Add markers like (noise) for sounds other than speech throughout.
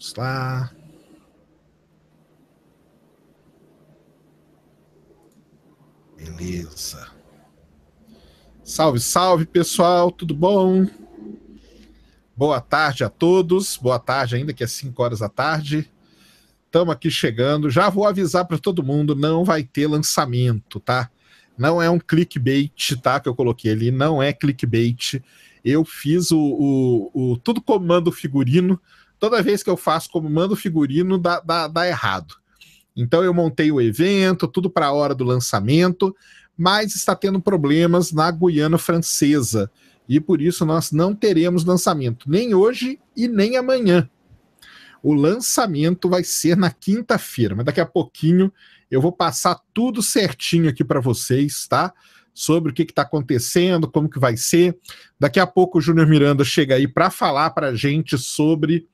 Vamos lá. Beleza. Salve, salve, pessoal, tudo bom? Boa tarde a todos. Boa tarde ainda que é 5 horas da tarde. Estamos aqui chegando. Já vou avisar para todo mundo, não vai ter lançamento, tá? Não é um clickbait, tá? Que eu coloquei ali, não é clickbait. Eu fiz o, o, o tudo comando figurino toda vez que eu faço como mando figurino, dá, dá, dá errado. Então eu montei o evento, tudo para a hora do lançamento, mas está tendo problemas na Guiana Francesa. E por isso nós não teremos lançamento, nem hoje e nem amanhã. O lançamento vai ser na quinta-feira, mas daqui a pouquinho eu vou passar tudo certinho aqui para vocês, tá? sobre o que está acontecendo, como que vai ser. Daqui a pouco o Júnior Miranda chega aí para falar para a gente sobre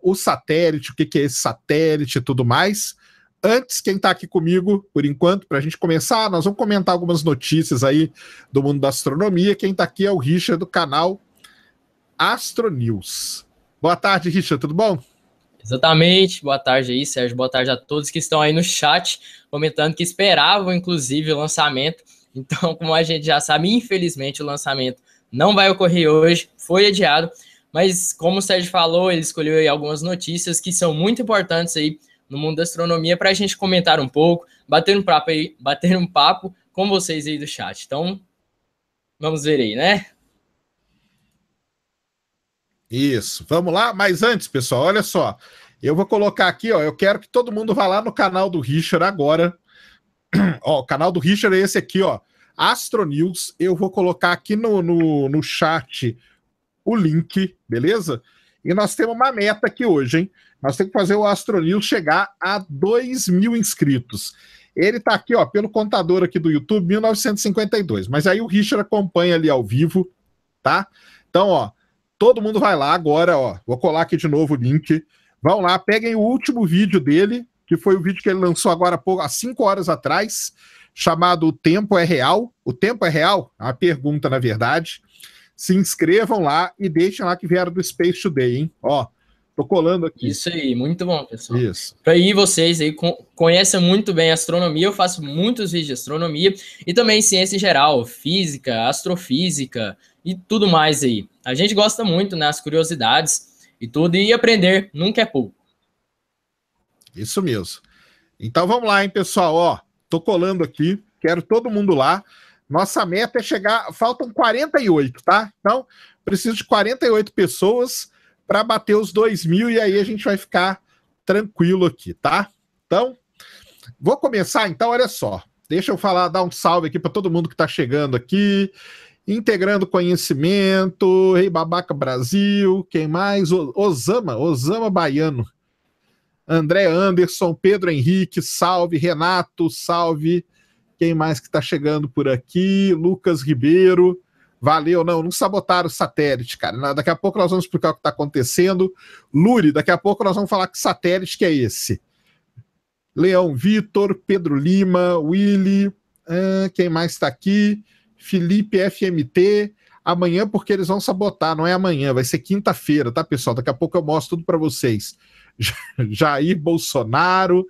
o satélite, o que, que é esse satélite e tudo mais. Antes, quem está aqui comigo, por enquanto, para a gente começar, nós vamos comentar algumas notícias aí do mundo da astronomia. Quem está aqui é o Richard do canal Astronews. Boa tarde, Richard, tudo bom? Exatamente, boa tarde aí, Sérgio, boa tarde a todos que estão aí no chat, comentando que esperavam, inclusive, o lançamento então, como a gente já sabe, infelizmente o lançamento não vai ocorrer hoje, foi adiado. Mas, como o Sérgio falou, ele escolheu aí algumas notícias que são muito importantes aí no mundo da astronomia para a gente comentar um pouco, bater um papo aí, (laughs) bater um papo com vocês aí do chat. Então, vamos ver aí, né? Isso, vamos lá. Mas antes, pessoal, olha só. Eu vou colocar aqui, ó. Eu quero que todo mundo vá lá no canal do Richard agora, ó, o canal do Richard é esse aqui, ó. Astro News. Eu vou colocar aqui no, no, no chat o link, beleza? E nós temos uma meta aqui hoje, hein? Nós temos que fazer o Astro News chegar a 2 mil inscritos. Ele está aqui, ó, pelo contador aqui do YouTube, 1952. Mas aí o Richard acompanha ali ao vivo, tá? Então, ó, todo mundo vai lá agora, ó. Vou colar aqui de novo o link. Vão lá, peguem o último vídeo dele, que foi o vídeo que ele lançou agora há, cinco horas atrás, chamado O Tempo é Real. O Tempo é Real? A pergunta, na verdade. Se inscrevam lá e deixem lá que vieram do Space Today, hein? Ó, Tô colando aqui. Isso aí, muito bom, pessoal. Isso. Para ir vocês aí conhecem muito bem astronomia, eu faço muitos vídeos de astronomia e também ciência em geral, física, astrofísica e tudo mais aí. A gente gosta muito nas né, curiosidades e tudo e aprender nunca é pouco. Isso mesmo. Então vamos lá, hein, pessoal? Ó, tô colando aqui, quero todo mundo lá. Nossa meta é chegar. Faltam 48, tá? Então, preciso de 48 pessoas para bater os 2 mil e aí a gente vai ficar tranquilo aqui, tá? Então, vou começar então, olha só. Deixa eu falar, dar um salve aqui para todo mundo que está chegando aqui. Integrando Conhecimento, Rei Babaca Brasil, quem mais? Osama, Osama Baiano. André Anderson, Pedro Henrique, salve, Renato, salve. Quem mais que está chegando por aqui? Lucas Ribeiro. Valeu, não, não sabotaram o satélite, cara. Daqui a pouco nós vamos explicar o que está acontecendo. Luri, daqui a pouco nós vamos falar que satélite que é esse. Leão Vitor, Pedro Lima, Willy, ah, quem mais está aqui? Felipe FMT. Amanhã, porque eles vão sabotar, não é amanhã, vai ser quinta-feira, tá, pessoal? Daqui a pouco eu mostro tudo para vocês. (laughs) Jair Bolsonaro.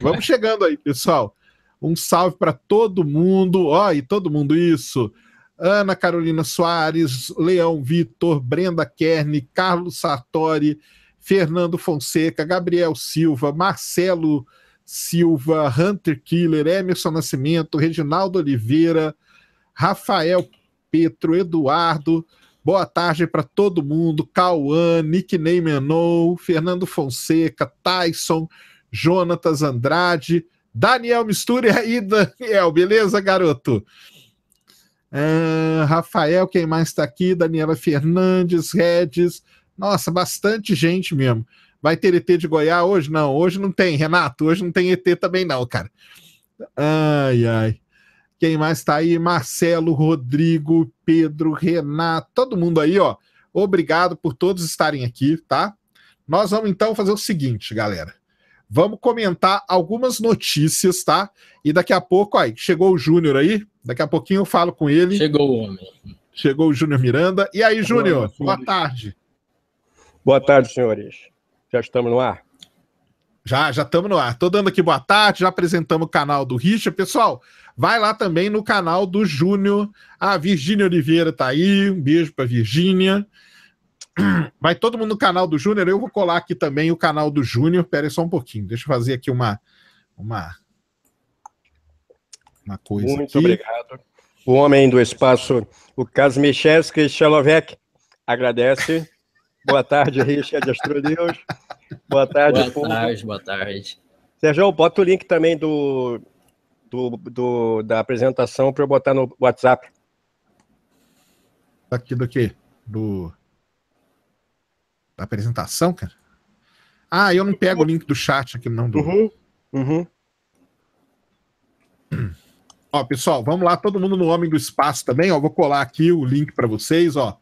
Vamos chegando aí, pessoal. Um salve para todo mundo. Ó, oh, e todo mundo isso. Ana Carolina Soares, Leão Vitor, Brenda Kern, Carlos Sartori, Fernando Fonseca, Gabriel Silva, Marcelo Silva, Hunter Killer, Emerson Nascimento, Reginaldo Oliveira, Rafael Petro, Eduardo, Boa tarde para todo mundo. Cauã, Nickname Menou, Fernando Fonseca, Tyson, Jonatas Andrade, Daniel Mistura e aí, Daniel, beleza, garoto? Uh, Rafael, quem mais está aqui? Daniela Fernandes, Redes. Nossa, bastante gente mesmo. Vai ter ET de Goiás hoje? Não, hoje não tem, Renato. Hoje não tem ET também, não, cara. Ai, ai. Quem mais está aí? Marcelo, Rodrigo, Pedro, Renato, todo mundo aí, ó. Obrigado por todos estarem aqui, tá? Nós vamos então fazer o seguinte, galera. Vamos comentar algumas notícias, tá? E daqui a pouco, aí, chegou o Júnior aí. Daqui a pouquinho eu falo com ele. Chegou o homem. Chegou o Júnior Miranda. E aí, Júnior, boa tarde. Boa tarde, senhores. Já estamos no ar? Já, já estamos no ar. Estou dando aqui boa tarde, já apresentamos o canal do Richard. Pessoal, Vai lá também no canal do Júnior. A Virgínia Oliveira tá aí. Um beijo pra Virgínia. Vai todo mundo no canal do Júnior. Eu vou colar aqui também o canal do Júnior. Pera aí só um pouquinho. Deixa eu fazer aqui uma. Uma, uma coisa. Muito aqui. obrigado. O homem do espaço, o Kazmichevski Shelovek, agradece. Boa tarde, Richard Astrodeus. Boa tarde, Boa tarde, povo. boa tarde. Sérgio, bota o link também do, do, do, da apresentação para eu botar no WhatsApp. Tá aqui do quê? Do. Da apresentação, cara? Ah, eu não pego o link do chat aqui, não. Do... Uhum. Uhum. Ó, pessoal, vamos lá, todo mundo no Homem do Espaço também, ó. Vou colar aqui o link para vocês, ó.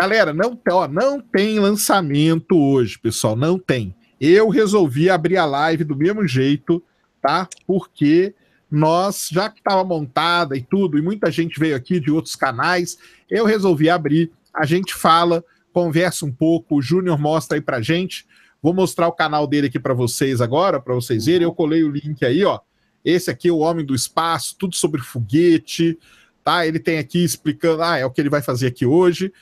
Galera, não, ó, não tem lançamento hoje, pessoal, não tem. Eu resolvi abrir a live do mesmo jeito tá? Porque nós, já que estava montada e tudo, e muita gente veio aqui de outros canais, eu resolvi abrir, a gente fala, conversa um pouco, o Júnior mostra aí pra gente. Vou mostrar o canal dele aqui para vocês agora, para vocês verem. Eu colei o link aí, ó. Esse aqui é o Homem do Espaço, tudo sobre foguete, tá? Ele tem aqui explicando, ah, é o que ele vai fazer aqui hoje.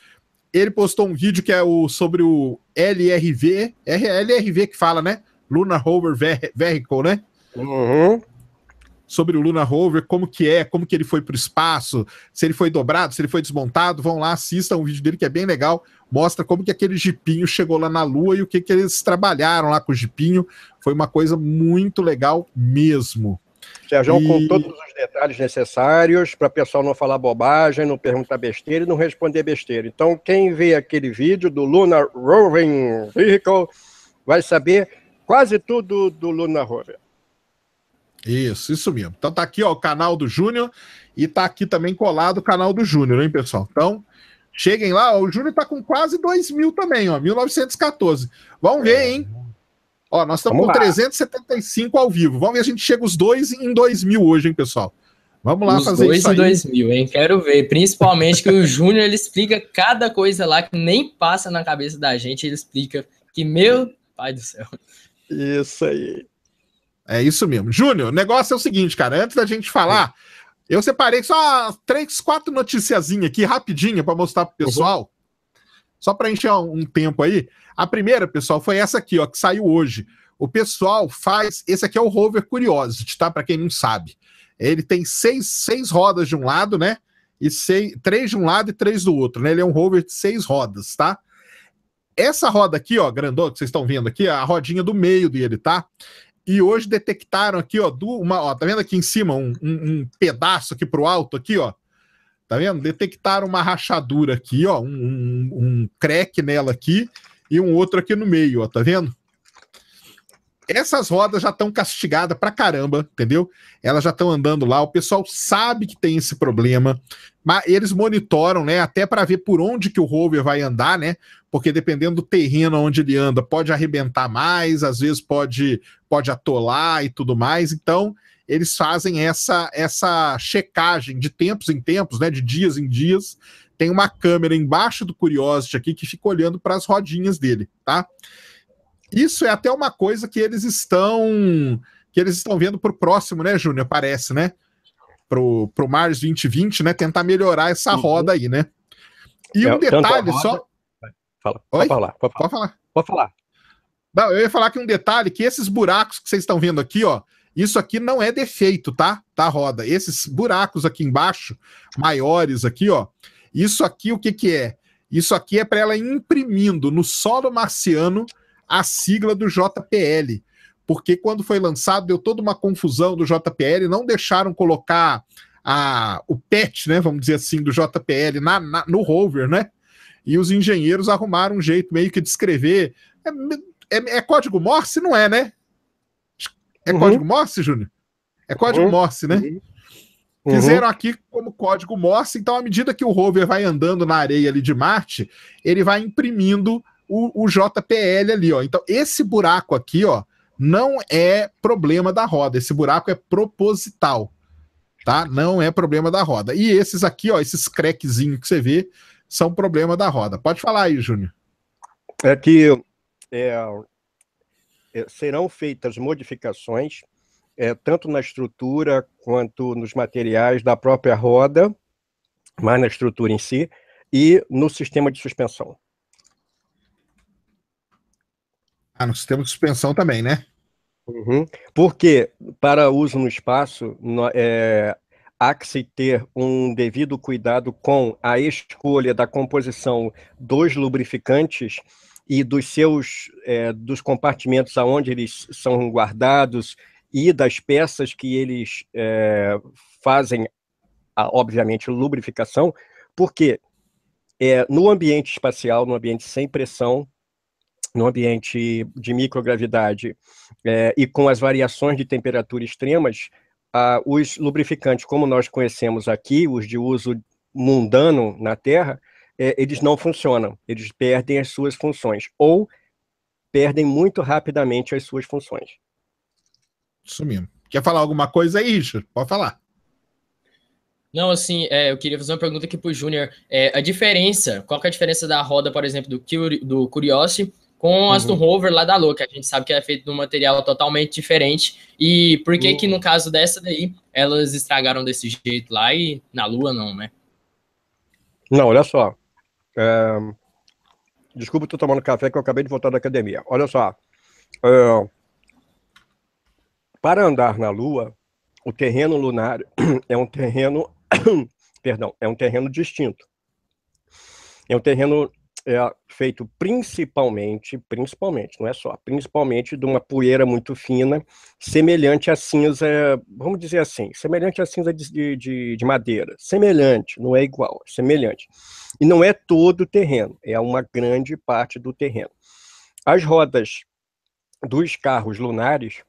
Ele postou um vídeo que é o sobre o LRV, é LRV que fala, né? Lunar Rover Vehicle, né? Uhum. Sobre o Luna Rover, como que é, como que ele foi para o espaço, se ele foi dobrado, se ele foi desmontado, vão lá, assistam um vídeo dele que é bem legal, mostra como que aquele jipinho chegou lá na Lua e o que que eles trabalharam lá com o jipinho, foi uma coisa muito legal mesmo. Sérgio, e... com todos os detalhes necessários para o pessoal não falar bobagem, não perguntar besteira e não responder besteira. Então, quem vê aquele vídeo do Lunar rover Vehicle vai saber quase tudo do Lunar Rover. Isso, isso mesmo. Então tá aqui ó, o canal do Júnior e tá aqui também colado o canal do Júnior, hein, pessoal? Então, cheguem lá, ó, o Júnior tá com quase 2 mil também, ó, 1914. Vamos ver, é. hein? Ó, nós estamos com lá. 375 ao vivo. Vamos ver, a gente chega os dois em 2 mil hoje, hein, pessoal? Vamos lá os fazer dois isso. Aí. dois mil, hein? Quero ver. Principalmente que o (laughs) Júnior ele explica cada coisa lá que nem passa na cabeça da gente, ele explica que, meu pai do céu. Isso aí. É isso mesmo. Júnior, o negócio é o seguinte, cara. Antes da gente falar, é. eu separei só três, quatro noticiazinhas aqui rapidinha para mostrar pro uhum. pessoal. Uhum. Só para encher um tempo aí. A primeira, pessoal, foi essa aqui, ó, que saiu hoje. O pessoal faz. Esse aqui é o Rover Curiosity, tá? Para quem não sabe. Ele tem seis, seis rodas de um lado, né? E seis, três de um lado e três do outro, né? Ele é um rover de seis rodas, tá? Essa roda aqui, ó, grandona, que vocês estão vendo aqui, é a rodinha do meio dele, tá? E hoje detectaram aqui, ó, uma, ó, tá vendo aqui em cima um, um, um pedaço aqui pro alto aqui, ó, tá vendo? Detectaram uma rachadura aqui, ó, um, um, um creque nela aqui e um outro aqui no meio, ó, tá vendo? Essas rodas já estão castigadas pra caramba, entendeu? Elas já estão andando lá, o pessoal sabe que tem esse problema, mas eles monitoram, né, até para ver por onde que o rover vai andar, né? Porque dependendo do terreno onde ele anda, pode arrebentar mais, às vezes pode pode atolar e tudo mais. Então, eles fazem essa essa checagem de tempos em tempos, né, de dias em dias. Tem uma câmera embaixo do Curiosity aqui que fica olhando para as rodinhas dele, tá? Isso é até uma coisa que eles estão que eles estão vendo para o próximo, né, Júnior? Parece, né? pro, pro Mars 2020, né? Tentar melhorar essa uhum. roda aí, né? E um é, detalhe roda... só. Fala, pode falar, pode falar. Pode falar. Não, eu ia falar que um detalhe que esses buracos que vocês estão vendo aqui, ó, isso aqui não é defeito, tá? Tá roda. Esses buracos aqui embaixo, maiores aqui, ó. Isso aqui o que que é? Isso aqui é para ela imprimindo no solo marciano a sigla do JPL, porque quando foi lançado deu toda uma confusão do JPL, não deixaram colocar a, o patch, né, vamos dizer assim, do JPL na, na, no rover, né? E os engenheiros arrumaram um jeito meio que de escrever. É, é, é código Morse? Não é, né? É uhum. código Morse, Júnior? É código uhum. Morse, né? Uhum. Fizeram aqui como código Morse, então à medida que o rover vai andando na areia ali de Marte, ele vai imprimindo o, o JPL ali, ó. Então esse buraco aqui, ó, não é problema da roda. Esse buraco é proposital, tá? Não é problema da roda. E esses aqui, ó, esses crequezinhos que você vê, são problema da roda. Pode falar aí, Júnior. É que é, é serão feitas modificações é, tanto na estrutura quanto nos materiais da própria roda, mas na estrutura em si, e no sistema de suspensão. Ah, no sistema de suspensão também, né? Uhum. Porque, para uso no espaço, é, há que se ter um devido cuidado com a escolha da composição dos lubrificantes e dos seus é, dos compartimentos aonde eles são guardados e das peças que eles é, fazem, a, obviamente, lubrificação, porque é, no ambiente espacial, no ambiente sem pressão, no ambiente de microgravidade é, e com as variações de temperatura extremas, ah, os lubrificantes, como nós conhecemos aqui, os de uso mundano na Terra, é, eles não funcionam, eles perdem as suas funções, ou perdem muito rapidamente as suas funções. Isso mesmo. Quer falar alguma coisa aí, Richard? Pode falar. Não, assim, é, eu queria fazer uma pergunta aqui para o Júnior. É, a diferença, qual que é a diferença da roda, por exemplo, do, do Curiosity com o Aston uhum. Rover lá da Louca. A gente sabe que é feito de um material totalmente diferente. E por que uhum. que no caso dessa daí, elas estragaram desse jeito lá e na Lua não, né? Não, olha só. É... Desculpa, tô tomando café que eu acabei de voltar da academia. Olha só. É... Para andar na Lua, o terreno lunar (clears throat) é um terreno, (clears throat) perdão, é um terreno distinto. É um terreno é feito principalmente, principalmente, não é só, principalmente de uma poeira muito fina, semelhante à cinza, vamos dizer assim, semelhante à cinza de, de, de madeira, semelhante, não é igual, é semelhante. E não é todo o terreno, é uma grande parte do terreno. As rodas dos carros lunares,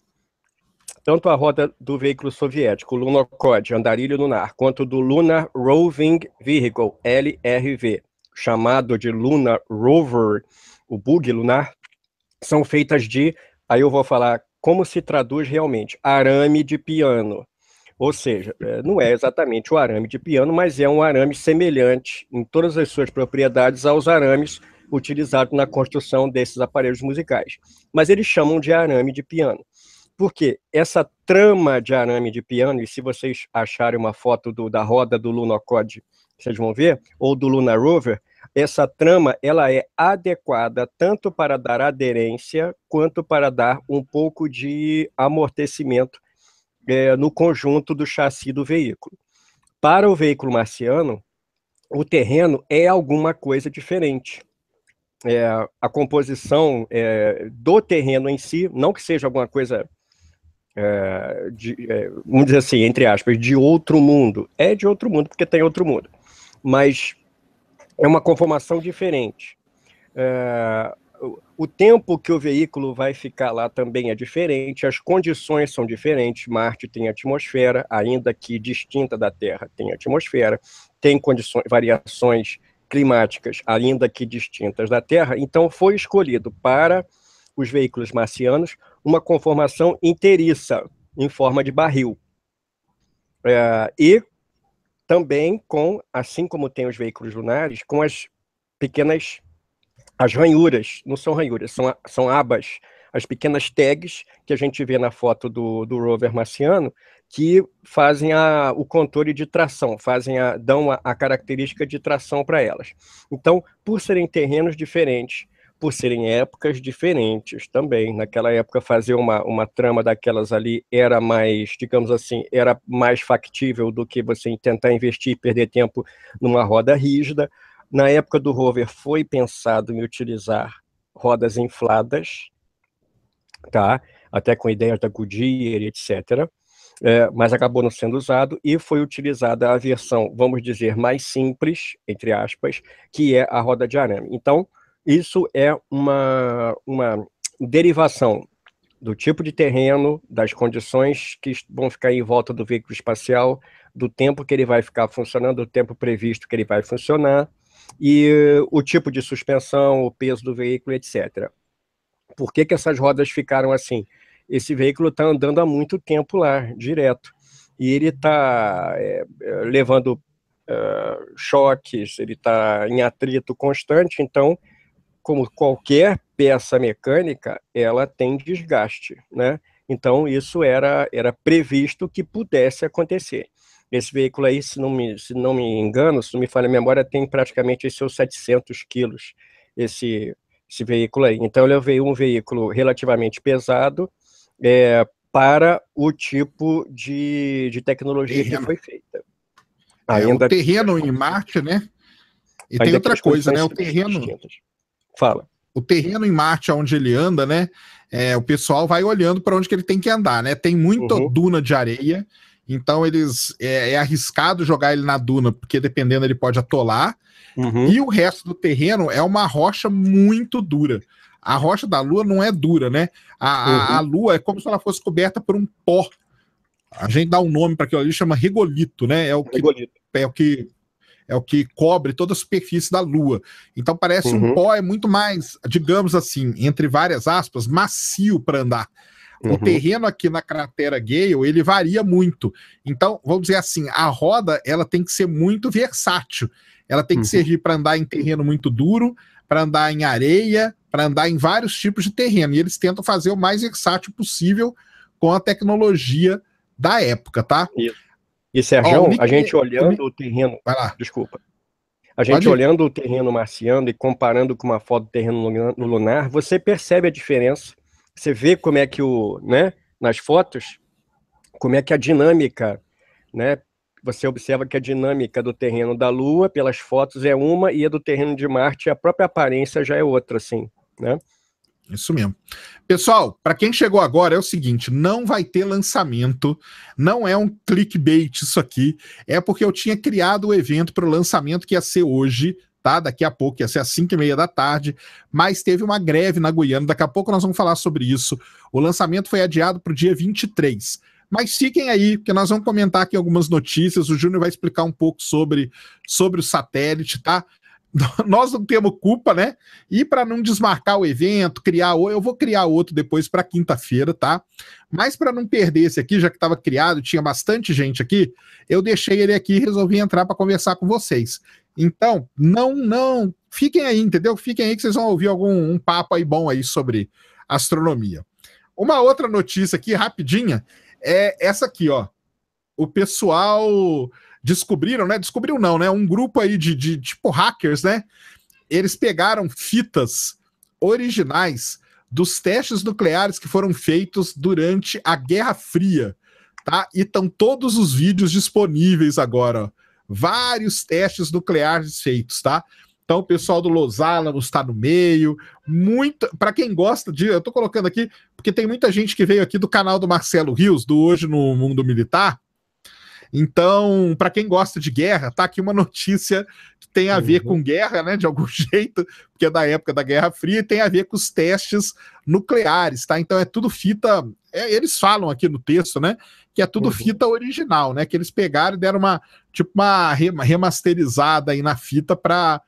tanto a roda do veículo soviético Lunokhod, andarilho lunar, quanto do Lunar Roving Vehicle, LRV, chamado de Luna Rover, o bug lunar, são feitas de, aí eu vou falar como se traduz realmente, arame de piano. Ou seja, é, não é exatamente o arame de piano, mas é um arame semelhante em todas as suas propriedades aos arames utilizados na construção desses aparelhos musicais. Mas eles chamam de arame de piano. Porque essa trama de arame de piano, e se vocês acharem uma foto do, da roda do Lunocode vocês vão ver, ou do Lunar Rover, essa trama ela é adequada tanto para dar aderência quanto para dar um pouco de amortecimento é, no conjunto do chassi do veículo. Para o veículo marciano, o terreno é alguma coisa diferente. É, a composição é, do terreno em si, não que seja alguma coisa, é, de, é, vamos dizer assim, entre aspas, de outro mundo, é de outro mundo porque tem outro mundo mas é uma conformação diferente. É, o tempo que o veículo vai ficar lá também é diferente, as condições são diferentes. Marte tem atmosfera, ainda que distinta da Terra, tem atmosfera, tem condições, variações climáticas, ainda que distintas da Terra. Então, foi escolhido para os veículos marcianos uma conformação inteiriça, em forma de barril. É, e também com, assim como tem os veículos lunares, com as pequenas, as ranhuras, não são ranhuras, são, são abas, as pequenas tags que a gente vê na foto do, do rover marciano, que fazem a, o controle de tração, fazem a, dão a, a característica de tração para elas. Então, por serem terrenos diferentes por serem épocas diferentes também. Naquela época, fazer uma, uma trama daquelas ali era mais, digamos assim, era mais factível do que você tentar investir e perder tempo numa roda rígida. Na época do rover, foi pensado em utilizar rodas infladas, tá? até com ideias da Goodyear, etc. É, mas acabou não sendo usado e foi utilizada a versão, vamos dizer, mais simples, entre aspas, que é a roda de arame. Então, isso é uma, uma derivação do tipo de terreno, das condições que vão ficar em volta do veículo espacial, do tempo que ele vai ficar funcionando, do tempo previsto que ele vai funcionar, e o tipo de suspensão, o peso do veículo, etc. Por que, que essas rodas ficaram assim? Esse veículo está andando há muito tempo lá, direto, e ele está é, eh, levando uh, choques, ele está em atrito constante, então como qualquer peça mecânica, ela tem desgaste, né? Então, isso era, era previsto que pudesse acontecer. Esse veículo aí, se não me, se não me engano, se não me falha a memória, tem praticamente seus 700 quilos, esse, esse veículo aí. Então, ele veio um veículo relativamente pesado é, para o tipo de, de tecnologia terreno. que foi feita. É, Ainda é, o terreno em Marte, né? E tem outra coisa, né? O terreno... Distintas Fala. O terreno em Marte, onde ele anda, né? É, o pessoal vai olhando para onde que ele tem que andar, né? Tem muita uhum. duna de areia, então eles é, é, arriscado jogar ele na duna, porque dependendo ele pode atolar. Uhum. E o resto do terreno é uma rocha muito dura. A rocha da Lua não é dura, né? A, uhum. a, a Lua é como se ela fosse coberta por um pó. A gente dá um nome para aquilo ali, chama regolito, né? É o que, É o que é o que cobre toda a superfície da Lua. Então parece uhum. um pó, é muito mais, digamos assim, entre várias aspas, macio para andar. Uhum. O terreno aqui na cratera Gale, ele varia muito. Então, vamos dizer assim, a roda ela tem que ser muito versátil. Ela tem que uhum. servir para andar em terreno muito duro, para andar em areia, para andar em vários tipos de terreno. E eles tentam fazer o mais versátil possível com a tecnologia da época, tá? Isso. E, Sérgio, oh, a gente olhando o terreno. Vai lá. Desculpa. A gente Pode. olhando o terreno marciano e comparando com uma foto do terreno lunar, você percebe a diferença. Você vê como é que o, né, nas fotos, como é que a dinâmica, né, você observa que a dinâmica do terreno da Lua, pelas fotos, é uma, e a do terreno de Marte, a própria aparência já é outra, assim, né? Isso mesmo. Pessoal, para quem chegou agora é o seguinte, não vai ter lançamento, não é um clickbait isso aqui, é porque eu tinha criado o evento para o lançamento que ia ser hoje, tá? Daqui a pouco ia ser às 5 e meia da tarde, mas teve uma greve na Guiana, daqui a pouco nós vamos falar sobre isso. O lançamento foi adiado para o dia 23. Mas fiquem aí, porque nós vamos comentar aqui algumas notícias. O Júnior vai explicar um pouco sobre, sobre o satélite, tá? (laughs) nós não temos culpa, né? E para não desmarcar o evento, criar eu vou criar outro depois para quinta-feira, tá? Mas para não perder esse aqui, já que estava criado, tinha bastante gente aqui, eu deixei ele aqui e resolvi entrar para conversar com vocês. Então, não, não, fiquem aí, entendeu? Fiquem aí que vocês vão ouvir algum um papo aí bom aí sobre astronomia. Uma outra notícia aqui rapidinha é essa aqui, ó. O pessoal descobriram, né? Descobriu não, né? Um grupo aí de, de tipo hackers, né? Eles pegaram fitas originais dos testes nucleares que foram feitos durante a Guerra Fria, tá? E estão todos os vídeos disponíveis agora, ó. Vários testes nucleares feitos, tá? Então, o pessoal do Los Alamos está no meio. Muito. Para quem gosta de. Eu tô colocando aqui, porque tem muita gente que veio aqui do canal do Marcelo Rios, do Hoje no Mundo Militar, então, para quem gosta de guerra, tá aqui uma notícia que tem a ver uhum. com guerra, né, de algum (laughs) jeito, porque é da época da Guerra Fria e tem a ver com os testes nucleares, tá? Então é tudo fita, é, eles falam aqui no texto, né, que é tudo uhum. fita original, né, que eles pegaram e deram uma tipo uma remasterizada aí na fita para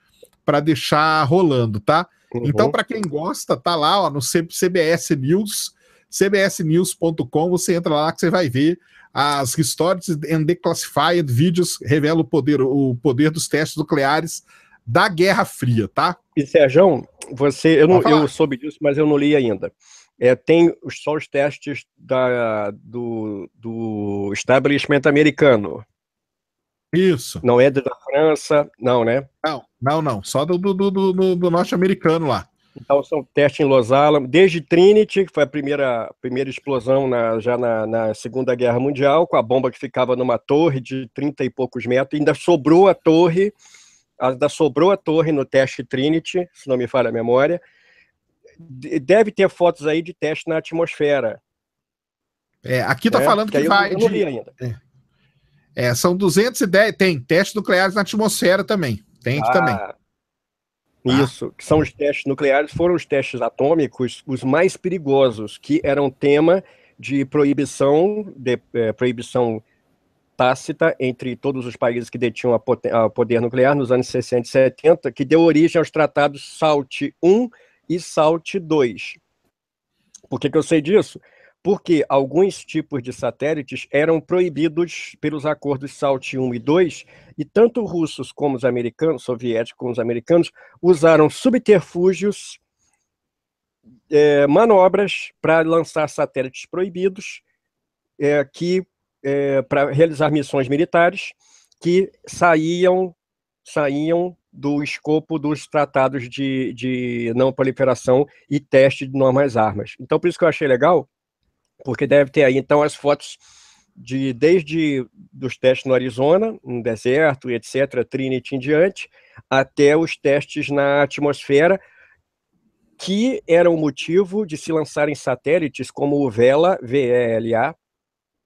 para deixar rolando, tá? Então, uhum. Então, para quem gosta, tá lá, ó, no CBS News, cbsnews.com, você entra lá que você vai ver as Stories and Declassified Videos revelam o poder, o poder dos testes nucleares da Guerra Fria, tá? E Sérgio, você, eu, não, eu soube disso, mas eu não li ainda. É, tem só os testes da, do, do establishment americano. Isso. Não é da França, não, né? Não, não, não. Só do, do, do, do, do norte-americano lá. Então são testes em Los Alamos, desde Trinity, que foi a primeira, primeira explosão na, já na, na, Segunda Guerra Mundial, com a bomba que ficava numa torre de 30 e poucos metros, ainda sobrou a torre, ainda sobrou a torre no teste Trinity, se não me falha a memória. Deve ter fotos aí de teste na atmosfera. É, aqui está é, falando que, que vai. Eu, de... não vi ainda. É. é são 210, tem testes nucleares na atmosfera também. Tem ah, também. Tá? Isso, que são os testes nucleares, foram os testes atômicos os mais perigosos, que eram tema de proibição, de eh, proibição tácita entre todos os países que detinham o poder nuclear nos anos 60 e 70, que deu origem aos tratados SALT I e SALT II. Por que, que eu sei disso? porque alguns tipos de satélites eram proibidos pelos acordos SALT 1 e 2, e tanto russos como os americanos, soviéticos como os americanos, usaram subterfúgios, é, manobras para lançar satélites proibidos é, que é, para realizar missões militares que saíam saíam do escopo dos tratados de, de não proliferação e teste de normas armas. Então, por isso que eu achei legal porque deve ter aí então as fotos de desde dos testes no Arizona, no deserto, etc, Trinity em diante, até os testes na atmosfera, que eram motivo de se lançarem satélites como o Vela, VLA,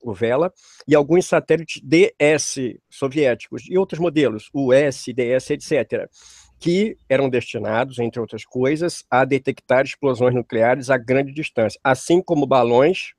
o Vela, e alguns satélites DS soviéticos e outros modelos, US, DS, etc, que eram destinados, entre outras coisas, a detectar explosões nucleares a grande distância, assim como balões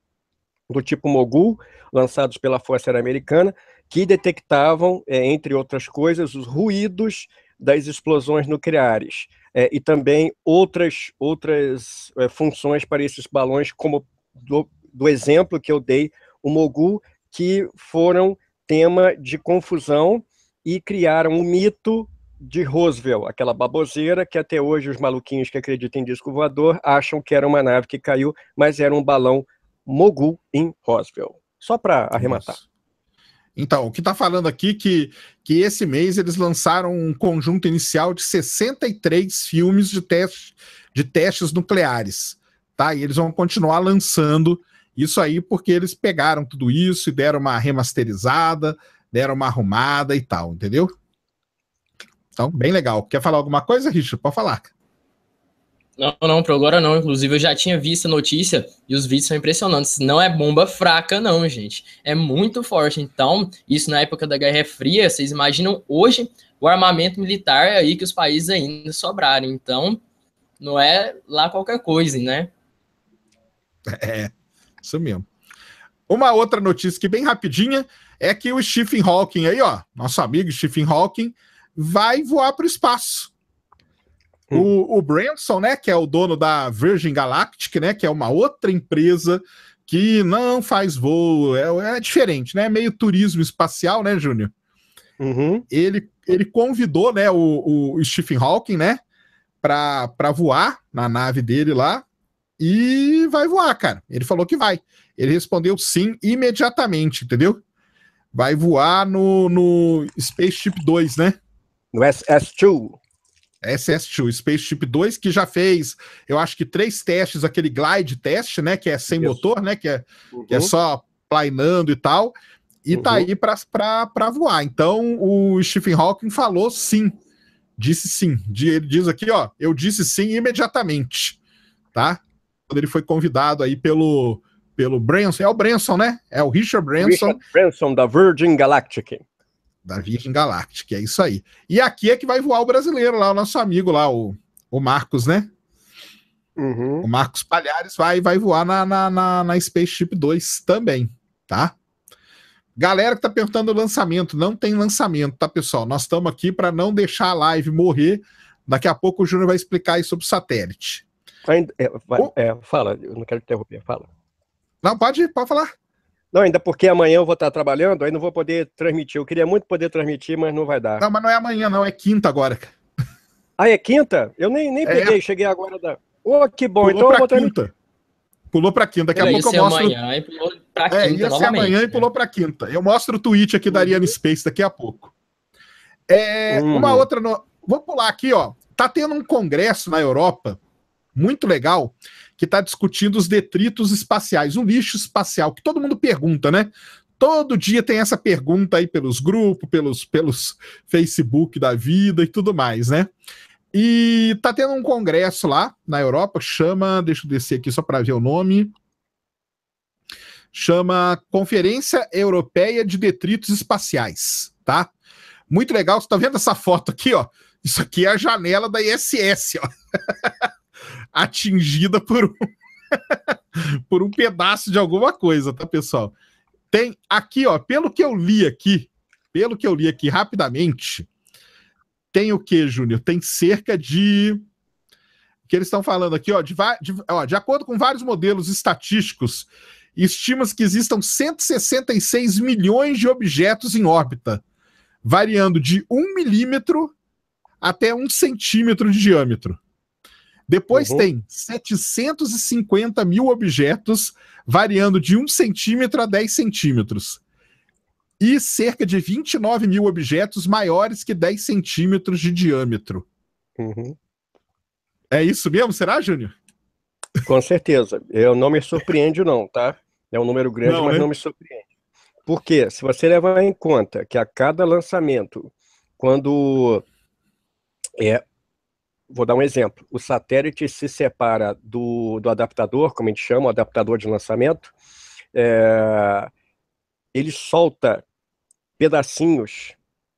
do tipo Mogul, lançados pela Força Aérea Americana, que detectavam, é, entre outras coisas, os ruídos das explosões nucleares é, e também outras, outras é, funções para esses balões, como do, do exemplo que eu dei, o Mogul, que foram tema de confusão e criaram um mito de Roosevelt, aquela baboseira que até hoje os maluquinhos que acreditam em disco voador acham que era uma nave que caiu, mas era um balão Mogul em Roswell. Só para arrematar. Então, o que está falando aqui é que que esse mês eles lançaram um conjunto inicial de 63 filmes de, teste, de testes nucleares, tá? E eles vão continuar lançando isso aí porque eles pegaram tudo isso e deram uma remasterizada, deram uma arrumada e tal, entendeu? Então, bem legal. Quer falar alguma coisa, Richard? Pode falar. Não, não, para agora não. Inclusive, eu já tinha visto a notícia e os vídeos são impressionantes. Não é bomba fraca, não, gente. É muito forte. Então, isso na época da Guerra Fria, vocês imaginam hoje o armamento militar aí que os países ainda sobrarem. Então, não é lá qualquer coisa, né? (laughs) É, isso mesmo. Uma outra notícia que bem rapidinha é que o Stephen Hawking aí, ó, nosso amigo Stephen Hawking, vai voar para o espaço Hum. O, o Branson, né, que é o dono da Virgin Galactic, né, que é uma outra empresa que não faz voo, é, é diferente, né, meio turismo espacial, né, Júnior? Uhum. Ele, ele convidou, né, o, o Stephen Hawking, né, para voar na nave dele lá e vai voar, cara. Ele falou que vai. Ele respondeu sim imediatamente, entendeu? Vai voar no, no Spaceship 2, né? No SS2. SS2, Spaceship 2, que já fez, eu acho que três testes, aquele glide teste, né? Que é sem Isso. motor, né? Que é, uhum. que é uhum. só planeando e tal. E tá uhum. tá aí para voar. Então o Stephen Hawking falou sim. Disse sim. Ele diz aqui, ó, eu disse sim imediatamente. Tá? Quando ele foi convidado aí pelo, pelo Branson. É o Branson, né? É o Richard Branson. Richard Branson da Virgin Galactic da Viking Galáctica, é isso aí. E aqui é que vai voar o brasileiro lá, o nosso amigo lá, o, o Marcos, né? Uhum. O Marcos Palhares vai, vai voar na, na, na, na Spaceship 2 também, tá? Galera que tá perguntando o lançamento, não tem lançamento, tá, pessoal? Nós estamos aqui para não deixar a live morrer. Daqui a pouco o Júnior vai explicar aí sobre o satélite. é, o... É, fala, eu não quero interromper, fala. Não, pode, pode falar. Não, ainda porque amanhã eu vou estar trabalhando, aí não vou poder transmitir. Eu queria muito poder transmitir, mas não vai dar. Não, mas não é amanhã, não, é quinta agora. Ah, é quinta? Eu nem, nem é. peguei, é. cheguei agora da. Ô, oh, que bom, pulou então pra eu vou quinta. Pulou pra quinta, daqui a pouco eu é mostro. Amanhã e pulou pra é, quinta, é, ia ser amanhã né? e pulou pra quinta. Eu mostro o tweet aqui da uhum. Ariane Space daqui a pouco. É, hum. Uma outra. No... Vou pular aqui, ó. Tá tendo um congresso na Europa, muito legal, que está discutindo os detritos espaciais, o lixo espacial, que todo mundo pergunta, né? Todo dia tem essa pergunta aí pelos grupos, pelos, pelos Facebook da vida e tudo mais, né? E tá tendo um congresso lá na Europa, chama, deixa eu descer aqui só para ver o nome. Chama Conferência Europeia de Detritos Espaciais, tá? Muito legal, você tá vendo essa foto aqui, ó? Isso aqui é a janela da ISS, ó. (laughs) atingida por um, (laughs) por um pedaço de alguma coisa, tá, pessoal? Tem aqui, ó, pelo que eu li aqui, pelo que eu li aqui rapidamente, tem o que, Júnior? Tem cerca de. Que eles estão falando aqui, ó de, de, ó, de acordo com vários modelos estatísticos, estima-se que existam 166 milhões de objetos em órbita, variando de um milímetro até um centímetro de diâmetro. Depois uhum. tem 750 mil objetos, variando de 1 centímetro a 10 centímetros. E cerca de 29 mil objetos maiores que 10 centímetros de diâmetro. Uhum. É isso mesmo, será, Júnior? Com certeza. Eu não me surpreende, não, tá? É um número grande, não, mas né? não me surpreende. Porque se você levar em conta que a cada lançamento, quando é, vou dar um exemplo. O satélite se separa do, do adaptador, como a gente chama, o adaptador de lançamento. É, ele solta pedacinhos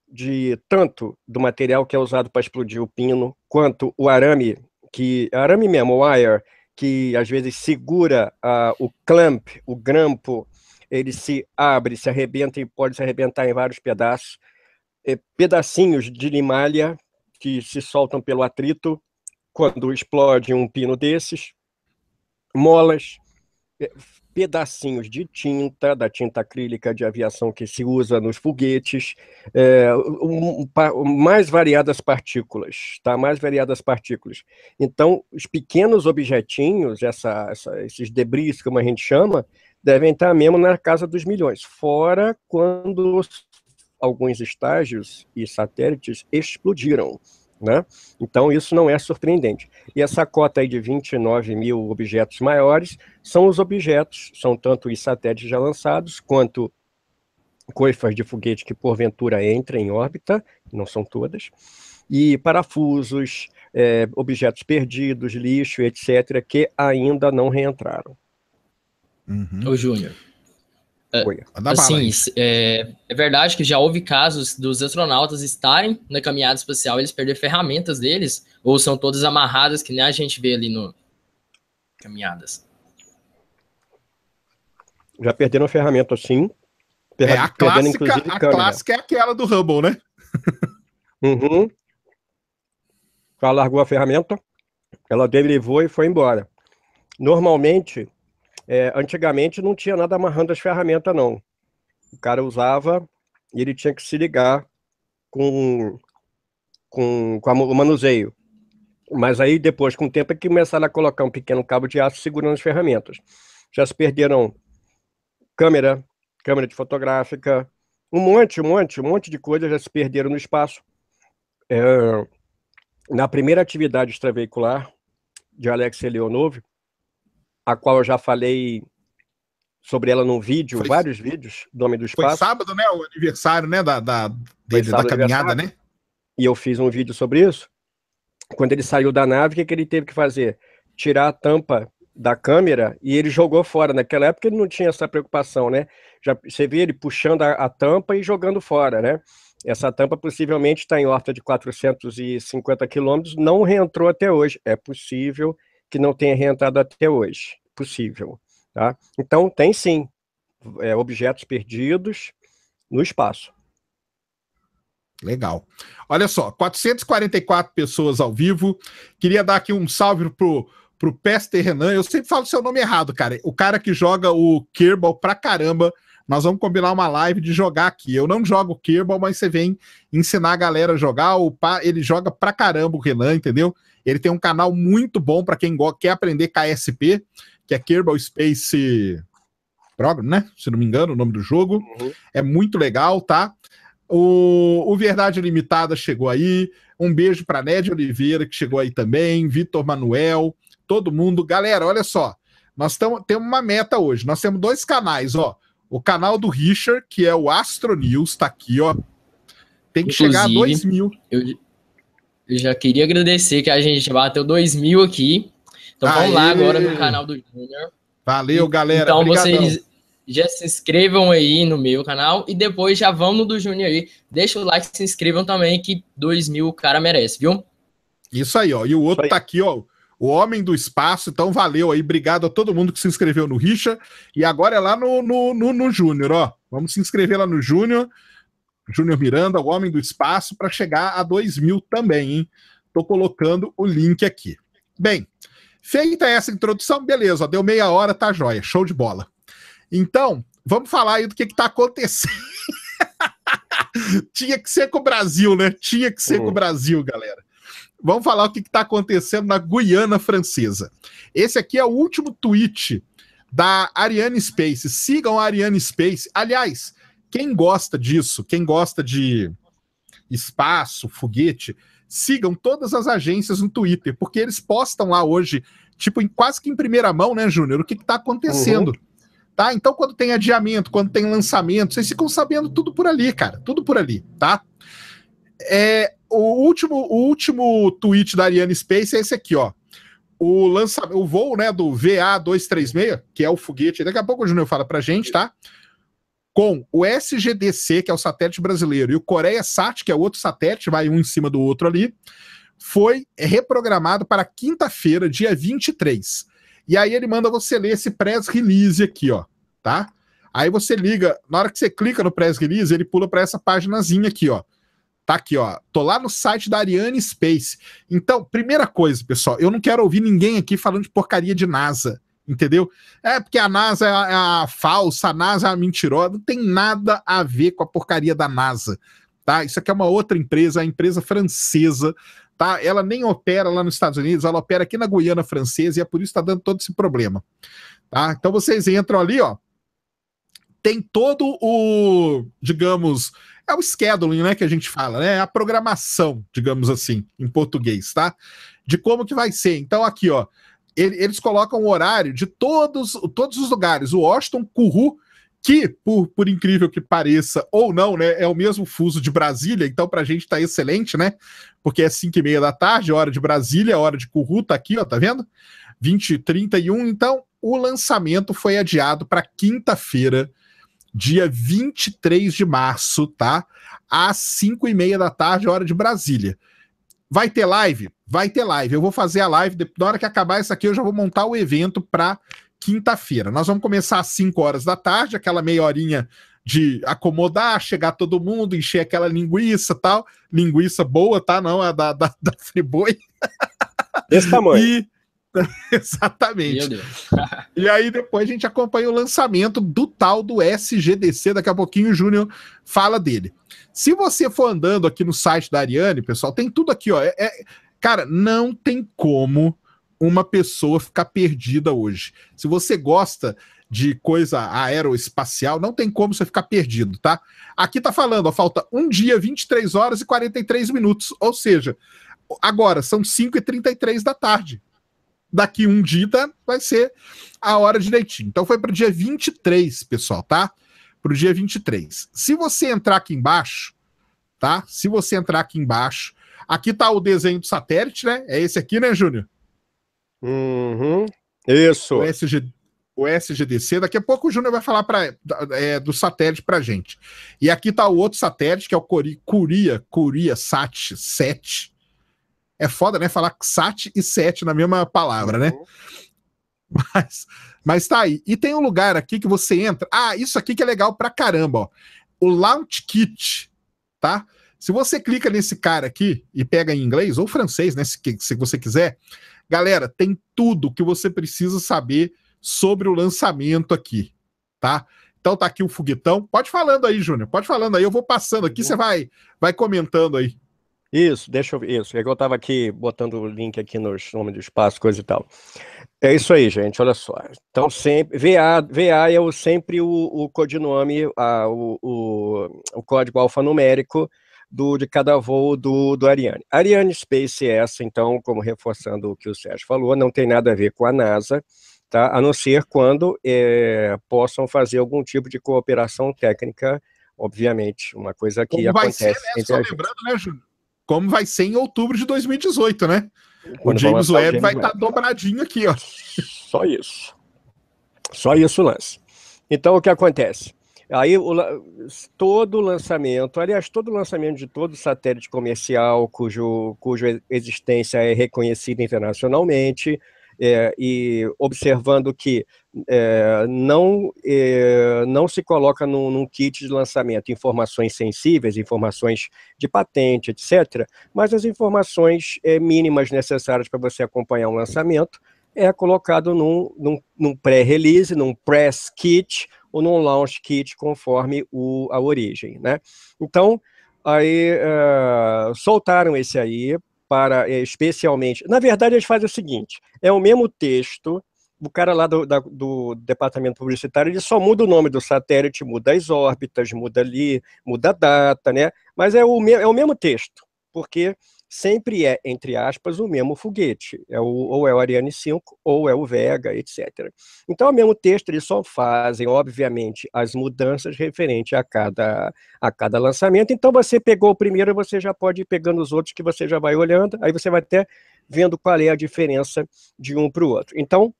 de tanto do material que é usado para explodir o pino, quanto o arame, que arame mesmo, o wire, que às vezes segura uh, o clamp, o grampo, ele se abre, se arrebenta e pode se arrebentar em vários pedaços. É, pedacinhos de limalha que se soltam pelo atrito quando explode um pino desses, molas, é, pedacinhos de tinta, da tinta acrílica de aviação que se usa nos foguetes, é, um, um, mais variadas partículas, tá? Mais variadas partículas. Então, os pequenos objetinhos, essa, essa, esses debris, como a gente chama, devem estar mesmo na casa dos milhões, fora quando alguns estágios e satélites explodiram. Né? Então, isso não é surpreendente. E essa cota aí de 29 mil objetos maiores são os objetos, são tanto os satélites já lançados, quanto coifas de foguete que porventura entram em órbita, não são todas, e parafusos, é, objetos perdidos, lixo, etc., que ainda não reentraram. Uhum. O Júnior. Uh, assim, é, é, verdade que já houve casos dos astronautas estarem na caminhada espacial eles perder ferramentas deles, ou são todas amarradas, que nem a gente vê ali no caminhadas. Já perderam ferramenta, sim. Per é, a clássica, a clássica é aquela do Hubble, né? (laughs) uhum. Ela largou a ferramenta, ela derivou e foi embora. Normalmente, é, antigamente não tinha nada amarrando as ferramentas, não. O cara usava e ele tinha que se ligar com, com, com o manuseio. Mas aí depois, com o tempo, é que começaram a colocar um pequeno cabo de aço segurando as ferramentas. Já se perderam câmera, câmera de fotográfica, um monte, um monte, um monte de coisas já se perderam no espaço. É, na primeira atividade extraveicular de Alex Leonov, a qual eu já falei sobre ela num vídeo, foi, vários vídeos do Homem do Espaço. Foi sábado, né? O aniversário, né? Da, da, dele, da caminhada, né? E eu fiz um vídeo sobre isso. Quando ele saiu da nave, o que, que ele teve que fazer? Tirar a tampa da câmera e ele jogou fora. Naquela época ele não tinha essa preocupação, né? Já, você vê ele puxando a, a tampa e jogando fora, né? Essa tampa possivelmente está em órbita de 450 quilômetros, não reentrou até hoje. É possível que não tenha reentrado até hoje. Possível. Tá? Então, tem sim é, objetos perdidos no espaço. Legal. Olha só, 444 pessoas ao vivo. Queria dar aqui um salve pro pro Pester Renan. Eu sempre falo seu nome errado, cara. O cara que joga o Kerbal pra caramba. Nós vamos combinar uma live de jogar aqui. Eu não jogo Kerbal, mas você vem ensinar a galera a jogar. O pá, ele joga pra caramba o Renan, entendeu? Ele tem um canal muito bom para quem quer aprender KSP, que é Kerbal Space Program, né? Se não me engano, o nome do jogo. Uhum. É muito legal, tá? O, o Verdade Limitada chegou aí. Um beijo para Ned Oliveira, que chegou aí também. Vitor Manuel, todo mundo. Galera, olha só. Nós tamo, temos uma meta hoje. Nós temos dois canais, ó. O canal do Richard, que é o Astro News, tá aqui, ó. Tem que Inclusive, chegar a 2 mil. Eu, eu já queria agradecer que a gente bateu 2 mil aqui. Então Aê. vamos lá agora no canal do Júnior. Valeu, galera. Então Obrigadão. vocês já se inscrevam aí no meu canal e depois já vão no do Júnior aí. Deixa o like, se inscrevam também que 2 mil o cara merece, viu? Isso aí, ó. E o outro tá aqui, ó. O Homem do Espaço, então valeu aí. Obrigado a todo mundo que se inscreveu no Richa. E agora é lá no, no, no, no Júnior, ó. Vamos se inscrever lá no Júnior. Júnior Miranda, o homem do espaço, para chegar a 2 mil também, hein? Estou colocando o link aqui. Bem, feita essa introdução, beleza, ó, deu meia hora, tá jóia, show de bola. Então, vamos falar aí do que, que tá acontecendo. (laughs) Tinha que ser com o Brasil, né? Tinha que ser com o Brasil, galera. Vamos falar o que está acontecendo na Guiana Francesa. Esse aqui é o último tweet da Ariane Space. Sigam a Ariane Space. Aliás, quem gosta disso, quem gosta de espaço, foguete, sigam todas as agências no Twitter, porque eles postam lá hoje, tipo, em, quase que em primeira mão, né, Júnior, o que está acontecendo. Uhum. Tá? Então, quando tem adiamento, quando tem lançamento, vocês ficam sabendo tudo por ali, cara. Tudo por ali, tá? É, o, último, o último tweet da Ariane Space é esse aqui, ó. O, lança, o voo né, do VA236, que é o foguete, daqui a pouco o Júnior fala pra gente, tá? com o SGDC, que é o satélite brasileiro, e o Coreia Sat, que é outro satélite, vai um em cima do outro ali, foi reprogramado para quinta-feira, dia 23. E aí ele manda você ler esse press release aqui, ó, tá? Aí você liga, na hora que você clica no press release, ele pula para essa paginazinha aqui, ó. Tá aqui, ó. Tô lá no site da Ariane Space. Então, primeira coisa, pessoal, eu não quero ouvir ninguém aqui falando de porcaria de NASA entendeu? É porque a NASA é, é a, falsa, a NASA é a mentirosa, não tem nada a ver com a porcaria da NASA, tá? Isso aqui é uma outra empresa, a empresa francesa, tá? Ela nem opera lá nos Estados Unidos, ela opera aqui na Guiana Francesa e é por isso que está dando todo esse problema, tá? Então vocês entram ali, ó, tem todo o, digamos, é o scheduling, né, que a gente fala, né? É a programação, digamos assim, em português, tá? De como que vai ser. Então aqui, ó, eles colocam o horário de todos, todos os lugares. O Washington, Curu, que, por, por incrível que pareça, ou não, né, é o mesmo fuso de Brasília, então para a gente está excelente, né? Porque é 5 e meia da tarde, hora de Brasília, hora de Curru, tá aqui, ó, tá vendo? 20 e 31, então o lançamento foi adiado para quinta-feira, dia 23 de março, tá? Às 5 e meia da tarde, hora de Brasília. Vai ter live? Vai ter live. Eu vou fazer a live. Na hora que acabar isso aqui, eu já vou montar o evento para quinta-feira. Nós vamos começar às 5 horas da tarde, aquela meia horinha de acomodar, chegar todo mundo, encher aquela linguiça tal. Linguiça boa, tá? Não, a é da, da, da Friboi. (laughs) Desse tamanho. E... (laughs) Exatamente. (laughs) e aí depois a gente acompanha o lançamento do tal do SGDC. Daqui a pouquinho o Júnior fala dele. Se você for andando aqui no site da Ariane, pessoal, tem tudo aqui, ó. É, é, cara, não tem como uma pessoa ficar perdida hoje. Se você gosta de coisa aeroespacial, não tem como você ficar perdido, tá? Aqui tá falando, ó, falta um dia, 23 horas e 43 minutos, ou seja, agora são 5 e 33 da tarde. Daqui um dia tá, vai ser a hora direitinho. Então foi para dia 23, pessoal, tá? para o dia 23. Se você entrar aqui embaixo, tá? Se você entrar aqui embaixo, aqui está o desenho do satélite, né? É esse aqui, né, Júnior? Uhum. Isso. O, SG, o SGDC. Daqui a pouco o Júnior vai falar pra, é, do satélite para gente. E aqui está o outro satélite, que é o Cori Curia, Curia Sat 7. É foda, né? Falar SAT e 7 na mesma palavra, né? Uhum. Mas mas tá aí. E tem um lugar aqui que você entra. Ah, isso aqui que é legal pra caramba, ó. O Launch Kit, tá? Se você clica nesse cara aqui e pega em inglês ou francês, né? Se, se você quiser, galera, tem tudo que você precisa saber sobre o lançamento aqui, tá? Então tá aqui o foguetão. Pode falando aí, Júnior. Pode falando aí. Eu vou passando aqui, você vai, vai comentando aí. Isso, deixa eu ver. Isso, é que eu estava aqui botando o link aqui nos nomes do espaço, coisa e tal. É isso aí, gente, olha só. Então, sempre, VA, VA é o, sempre o, o codinome, a, o, o, o, código alfanumérico do, de cada voo do, do Ariane. Ariane Space é essa, então, como reforçando o que o Sérgio falou, não tem nada a ver com a NASA, tá? a não ser quando é, possam fazer algum tipo de cooperação técnica, obviamente, uma coisa que como acontece. Vai ser, né? Só lembrando, né, Júlio? como vai ser em outubro de 2018, né? Quando o James Webb vai estar tá dobradinho aqui, ó. Só isso. Só isso o lance. Então, o que acontece? Aí, o, todo lançamento, aliás, todo lançamento de todo satélite comercial cujo, cuja existência é reconhecida internacionalmente, é, e observando que é, não, é, não se coloca num, num, kit de lançamento informações sensíveis, informações de patente, etc., mas as informações é, mínimas necessárias para você acompanhar um lançamento é colocado num, num, num pré-release, num press kit ou num launch kit, conforme o, a origem. Né? Então, aí uh, soltaram esse aí para, é, especialmente. Na verdade, eles fazem o seguinte: é o mesmo texto. O cara lá do, da, do departamento publicitário ele só muda o nome do satélite, muda as órbitas, muda ali, muda a data, né? Mas é o, me, é o mesmo texto, porque sempre é, entre aspas, o mesmo foguete. É o, ou é o Ariane 5, ou é o Vega, etc. Então, o mesmo texto, eles só fazem, obviamente, as mudanças referente a cada, a cada lançamento. Então, você pegou o primeiro, você já pode ir pegando os outros que você já vai olhando, aí você vai até vendo qual é a diferença de um para o outro. Então,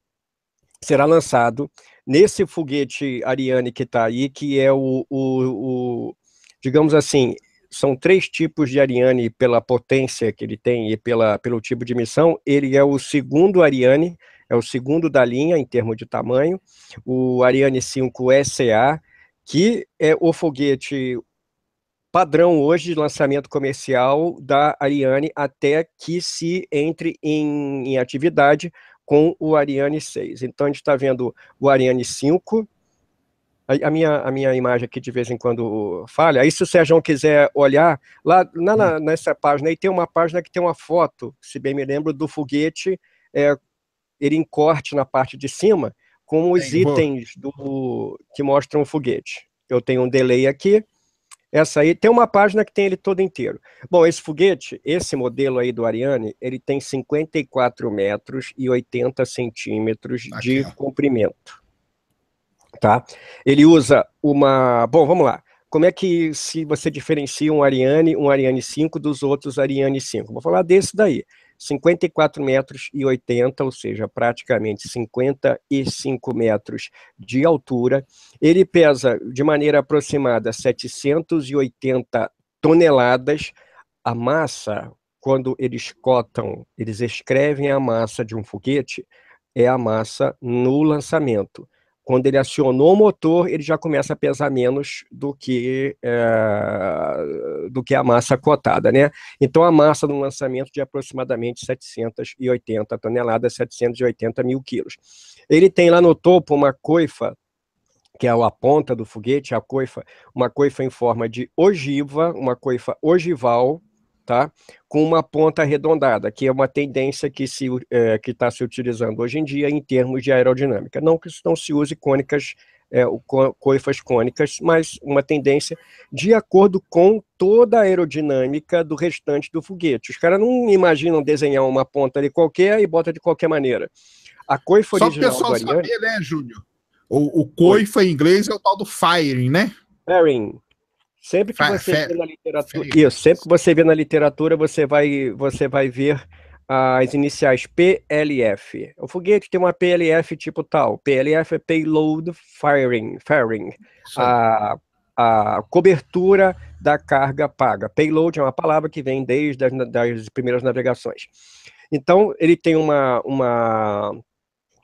será lançado nesse foguete Ariane que está aí, que é o, o, o digamos assim, são três tipos de Ariane pela potência que ele tem e pela, pelo tipo de missão. Ele é o segundo Ariane, é o segundo da linha em termos de tamanho, o Ariane 5 SA, que é o foguete padrão hoje de lançamento comercial da Ariane até que se entre em, em atividade com o Ariane 6. Então a gente está vendo o Ariane 5, a, a, minha, a minha imagem aqui de vez em quando falha. Aí, se o Sérgio quiser olhar, lá na, na, hum. nessa página aí tem uma página que tem uma foto, se bem me lembro, do foguete, é, ele em corte na parte de cima, com os itens do, que mostram o foguete. Eu tenho um delay aqui. Essa aí tem uma página que tem ele todo inteiro. Bom, esse foguete, esse modelo aí do Ariane, ele tem 54 metros e 80 centímetros aqui, de ó. comprimento. Tá? Ele usa uma. Bom, vamos lá. Como é que se você diferencia um Ariane, um Ariane 5 dos outros Ariane 5? Vou falar desse daí. 54 metros e 80, ou seja, praticamente 55 metros de altura. Ele pesa de maneira aproximada 780 toneladas. A massa, quando eles cotam, eles escrevem a massa de um foguete, é a massa no lançamento quando ele acionou o motor, ele já começa a pesar menos do que, é, do que a massa cotada, né? Então, a massa no lançamento de aproximadamente 780 toneladas, 780 mil quilos. Ele tem lá no topo uma coifa, que é a ponta do foguete, a coifa, uma coifa em forma de ogiva, uma coifa ogival, tá? com uma ponta arredondada, que é uma tendência que está se, é, que tá se utilizando hoje em dia em termos de aerodinâmica. Não que não se use cônicas, é, coifas cônicas, mas uma tendência de acordo com toda a aerodinâmica do restante do foguete. Os caras não imaginam desenhar uma ponta ali qualquer e bota de qualquer maneira. A coifa Só original pessoal do saber, né, Júnior? O, o coifa em inglês é o tal do firing, né? firing Sempre que você vê na literatura, isso, sempre que você vê na literatura, você vai, você vai ver as iniciais PLF. O foguete tem uma PLF tipo tal. PLF é payload firing, firing. A, a cobertura da carga paga. Payload é uma palavra que vem desde as das primeiras navegações. Então, ele tem uma, uma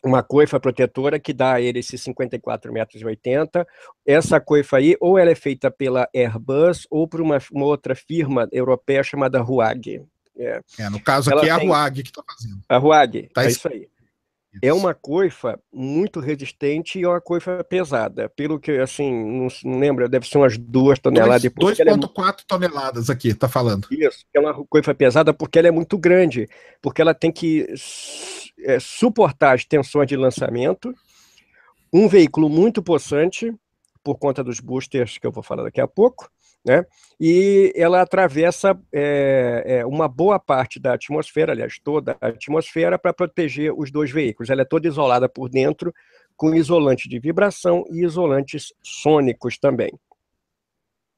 uma coifa protetora que dá a ele esses 54,80 metros e Essa coifa aí, ou ela é feita pela Airbus ou por uma, uma outra firma europeia chamada Ruag. É. é no caso ela aqui é a tem... Ruag que está fazendo. A Ruag, tá é isso aí. É uma coifa muito resistente e é uma coifa pesada. Pelo que, assim, não, não lembro, deve ser umas duas toneladas. 2,4 é muito... toneladas aqui, tá falando. Isso, é uma coifa pesada porque ela é muito grande, porque ela tem que é, suportar as tensões de lançamento, um veículo muito possante, por conta dos boosters que eu vou falar daqui a pouco, né? E ela atravessa é, é, uma boa parte da atmosfera, aliás, toda a atmosfera, para proteger os dois veículos. Ela é toda isolada por dentro, com isolante de vibração e isolantes sônicos também.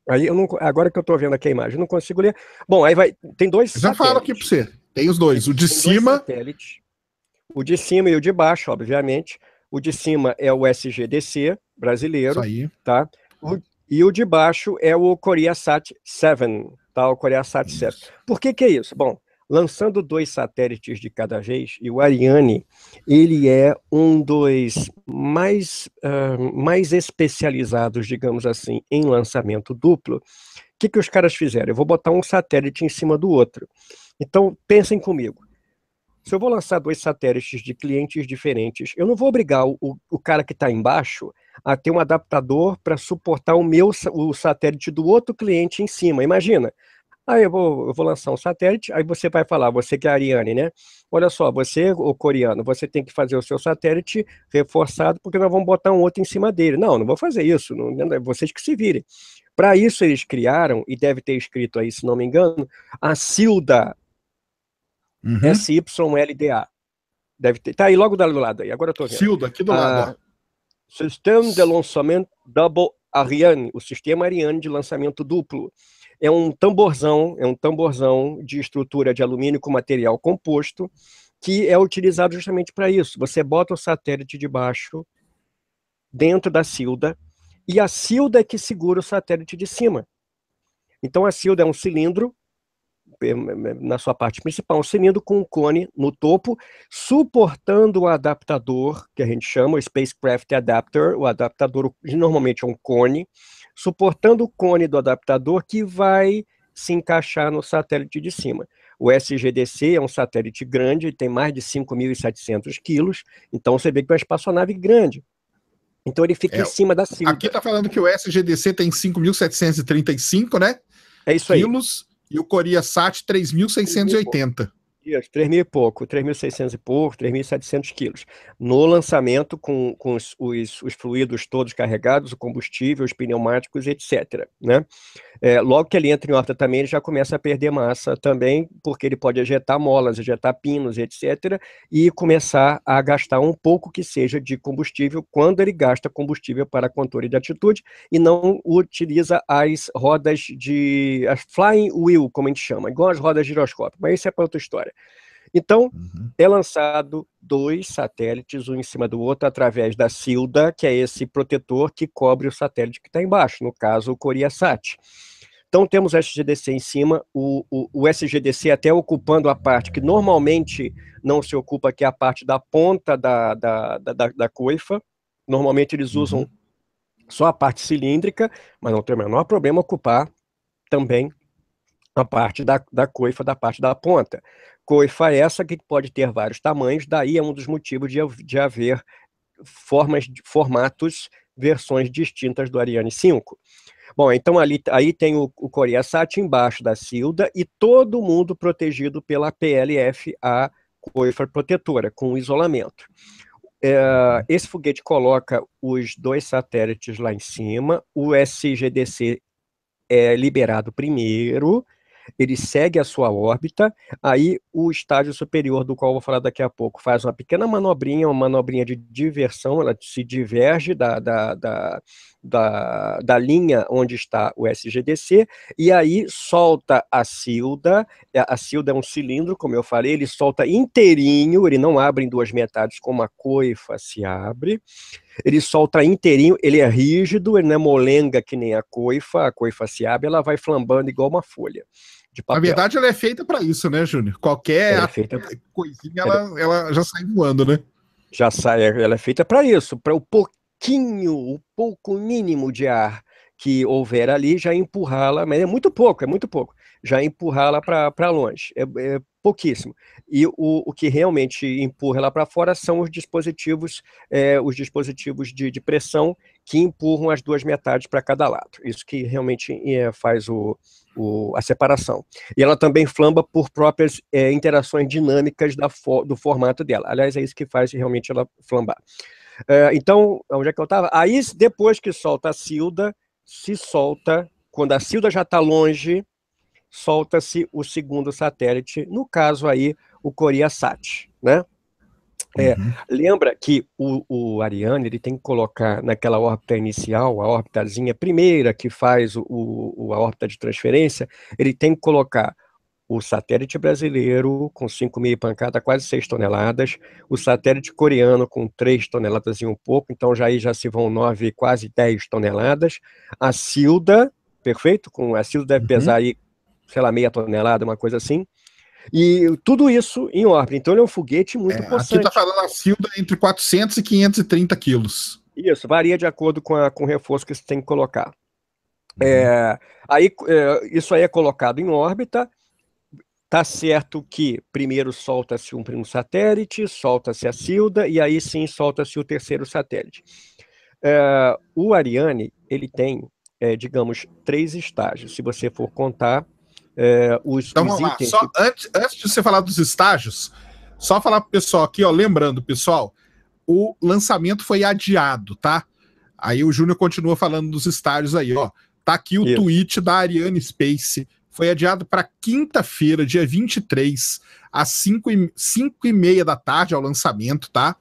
Aí eu não, agora que eu estou vendo aqui a imagem, não consigo ler. Bom, aí vai. Tem dois. Eu já falo aqui para você. Tem os dois. O de tem cima. O de cima e o de baixo, obviamente. O de cima é o SGDC brasileiro. Isso aí. Tá? O, e o de baixo é o CoriaSat 7, tá? O CoriaSat 7. Por que que é isso? Bom, lançando dois satélites de cada vez, e o Ariane, ele é um dos mais, uh, mais especializados, digamos assim, em lançamento duplo. O que, que os caras fizeram? Eu vou botar um satélite em cima do outro. Então, pensem comigo. Se eu vou lançar dois satélites de clientes diferentes, eu não vou obrigar o, o cara que está embaixo a ter um adaptador para suportar o meu o satélite do outro cliente em cima. Imagina. Aí eu vou, eu vou lançar um satélite, aí você vai falar, você que é a Ariane, né? Olha só, você, o coreano, você tem que fazer o seu satélite reforçado porque nós vamos botar um outro em cima dele. Não, não vou fazer isso, não, vocês que se virem. Para isso eles criaram, e deve ter escrito aí, se não me engano, a Silda, Uhum. SYLDA. Deve ter. Tá aí logo do lado aí. Agora eu tô vendo. Silda, aqui do lado. Ah, sistema de lançamento double Ariane, o sistema Ariane de lançamento duplo. É um tamborzão, é um tamborzão de estrutura de alumínio com material composto que é utilizado justamente para isso. Você bota o satélite de baixo dentro da silda e a silda é que segura o satélite de cima. Então a silda é um cilindro na sua parte principal, um cilindro com um cone no topo, suportando o adaptador, que a gente chama o Spacecraft Adapter, o adaptador normalmente é um cone, suportando o cone do adaptador que vai se encaixar no satélite de cima. O SGDC é um satélite grande, tem mais de 5.700 quilos, então você vê que é uma espaçonave grande. Então ele fica é, em cima da cima. Aqui está falando que o SGDC tem 5.735, né? É isso aí. Quilos e o Coria Sat 3680. Isso, 3 mil e pouco, 3.600 e pouco, 3.700 quilos. No lançamento, com, com os, os, os, fluidos todos carregados, o combustível, os pneumáticos, etc. Né? É, logo que ele entra em órbita também, ele já começa a perder massa também, porque ele pode ejetar molas, ejetar pinos, etc. E começar a gastar um pouco que seja de combustível quando ele gasta combustível para controle de atitude e não utiliza as rodas de... as flying wheel, como a gente chama, igual as rodas giroscópicas. Mas isso é para outra história. Terra. Então, uhum. é lançado dois satélites, um em cima do outro, através da Silda, que é esse protetor que cobre o satélite que está embaixo, no caso, o Coriasat. Então, temos o SGDC em cima, o, o, o, SGDC até ocupando a parte que normalmente não se ocupa, que é a parte da ponta da, da, da, da coifa. Normalmente eles usam uhum. só a parte cilíndrica, mas não tem o menor problema ocupar também a parte da, da coifa da parte da ponta. Coifa é essa que pode ter vários tamanhos, daí é um dos motivos de, de haver formas, formatos, versões distintas do Ariane 5. Bom, então ali, aí tem o, o Coriasat embaixo da Silda e todo mundo protegido pela PLF, a coifa protetora, com isolamento. É, esse foguete coloca os dois satélites lá em cima, o SGDC é liberado primeiro, ele segue a sua órbita, aí o estágio superior, do qual eu vou falar daqui a pouco, faz uma pequena manobrinha, uma manobrinha de diversão, ela se diverge da, da, da, da, da linha onde está o SGDC, e aí solta a silda, é, a silda é um cilindro, como eu falei, ele solta inteirinho, ele não abre em duas metades como a coifa se abre, ele solta inteirinho, ele é rígido, ele não é molenga que nem a coifa, a coifa se abre, ela vai flambando igual uma folha de papel. Na verdade, ela é feita para isso, né, Júnior? Qualquer ela é feita... coisinha, é ela, ela já sai voando, né? Já sai, é, ela é feita para isso, para o pouquinho, o pouco mínimo de ar que houver ali, já empurrá-la, mas é muito pouco, é muito pouco, já empurrá-la para longe, é, é, pouquíssimo. E o, o que realmente empurra ela para fora são os dispositivos, é, os dispositivos de, de, pressão que empurram as duas metades para cada lado. Isso que realmente é, faz o, o, a separação. E ela também flamba por próprias é, interações dinâmicas do formato dela. Aliás, é isso que faz realmente ela flambar. É, então, onde é que eu estava? Aí, depois que solta a silda, se solta, quando a silda já está longe, solta-se o segundo satélite, no caso aí, o Coriasat, né? É, uhum. Lembra que o, o, Ariane ele tem que colocar naquela órbita inicial, a órbitazinha primeira que faz o, o, a órbita de transferência, ele tem que colocar o satélite brasileiro com 5 mil pancada, quase 6 toneladas, o satélite coreano com 3 toneladas e um pouco, então já aí já se vão 9, quase 10 toneladas, a Silda perfeito? Com, a Silda deve uhum. pesar aí, sei lá, meia tonelada, uma coisa assim, e tudo isso em órbita. Então ele é um foguete muito é, Aqui está falando a Silda entre 400 e 530 quilos. Isso, varia de acordo com, a, com o reforço que você tem que colocar. Uhum. É, aí, é, isso aí é colocado em órbita. Tá certo que primeiro solta-se um, primo satélite, solta-se a Silda, e aí sim solta-se o terceiro satélite. É, o Ariane, ele tem, é, digamos, três estágios, se você for contar é, os, então, os vamos itens. Lá. Só, antes, antes de você falar dos estágios, só falar pro pessoal aqui, ó, lembrando, pessoal, o lançamento foi adiado, tá? Aí o Júnior continua falando dos estágios aí, ó. Tá aqui o Isso. tweet da Ariane Space. Foi adiado para quinta-feira, dia 23, às 5 e, 5 e meia da tarde, ao lançamento, tá?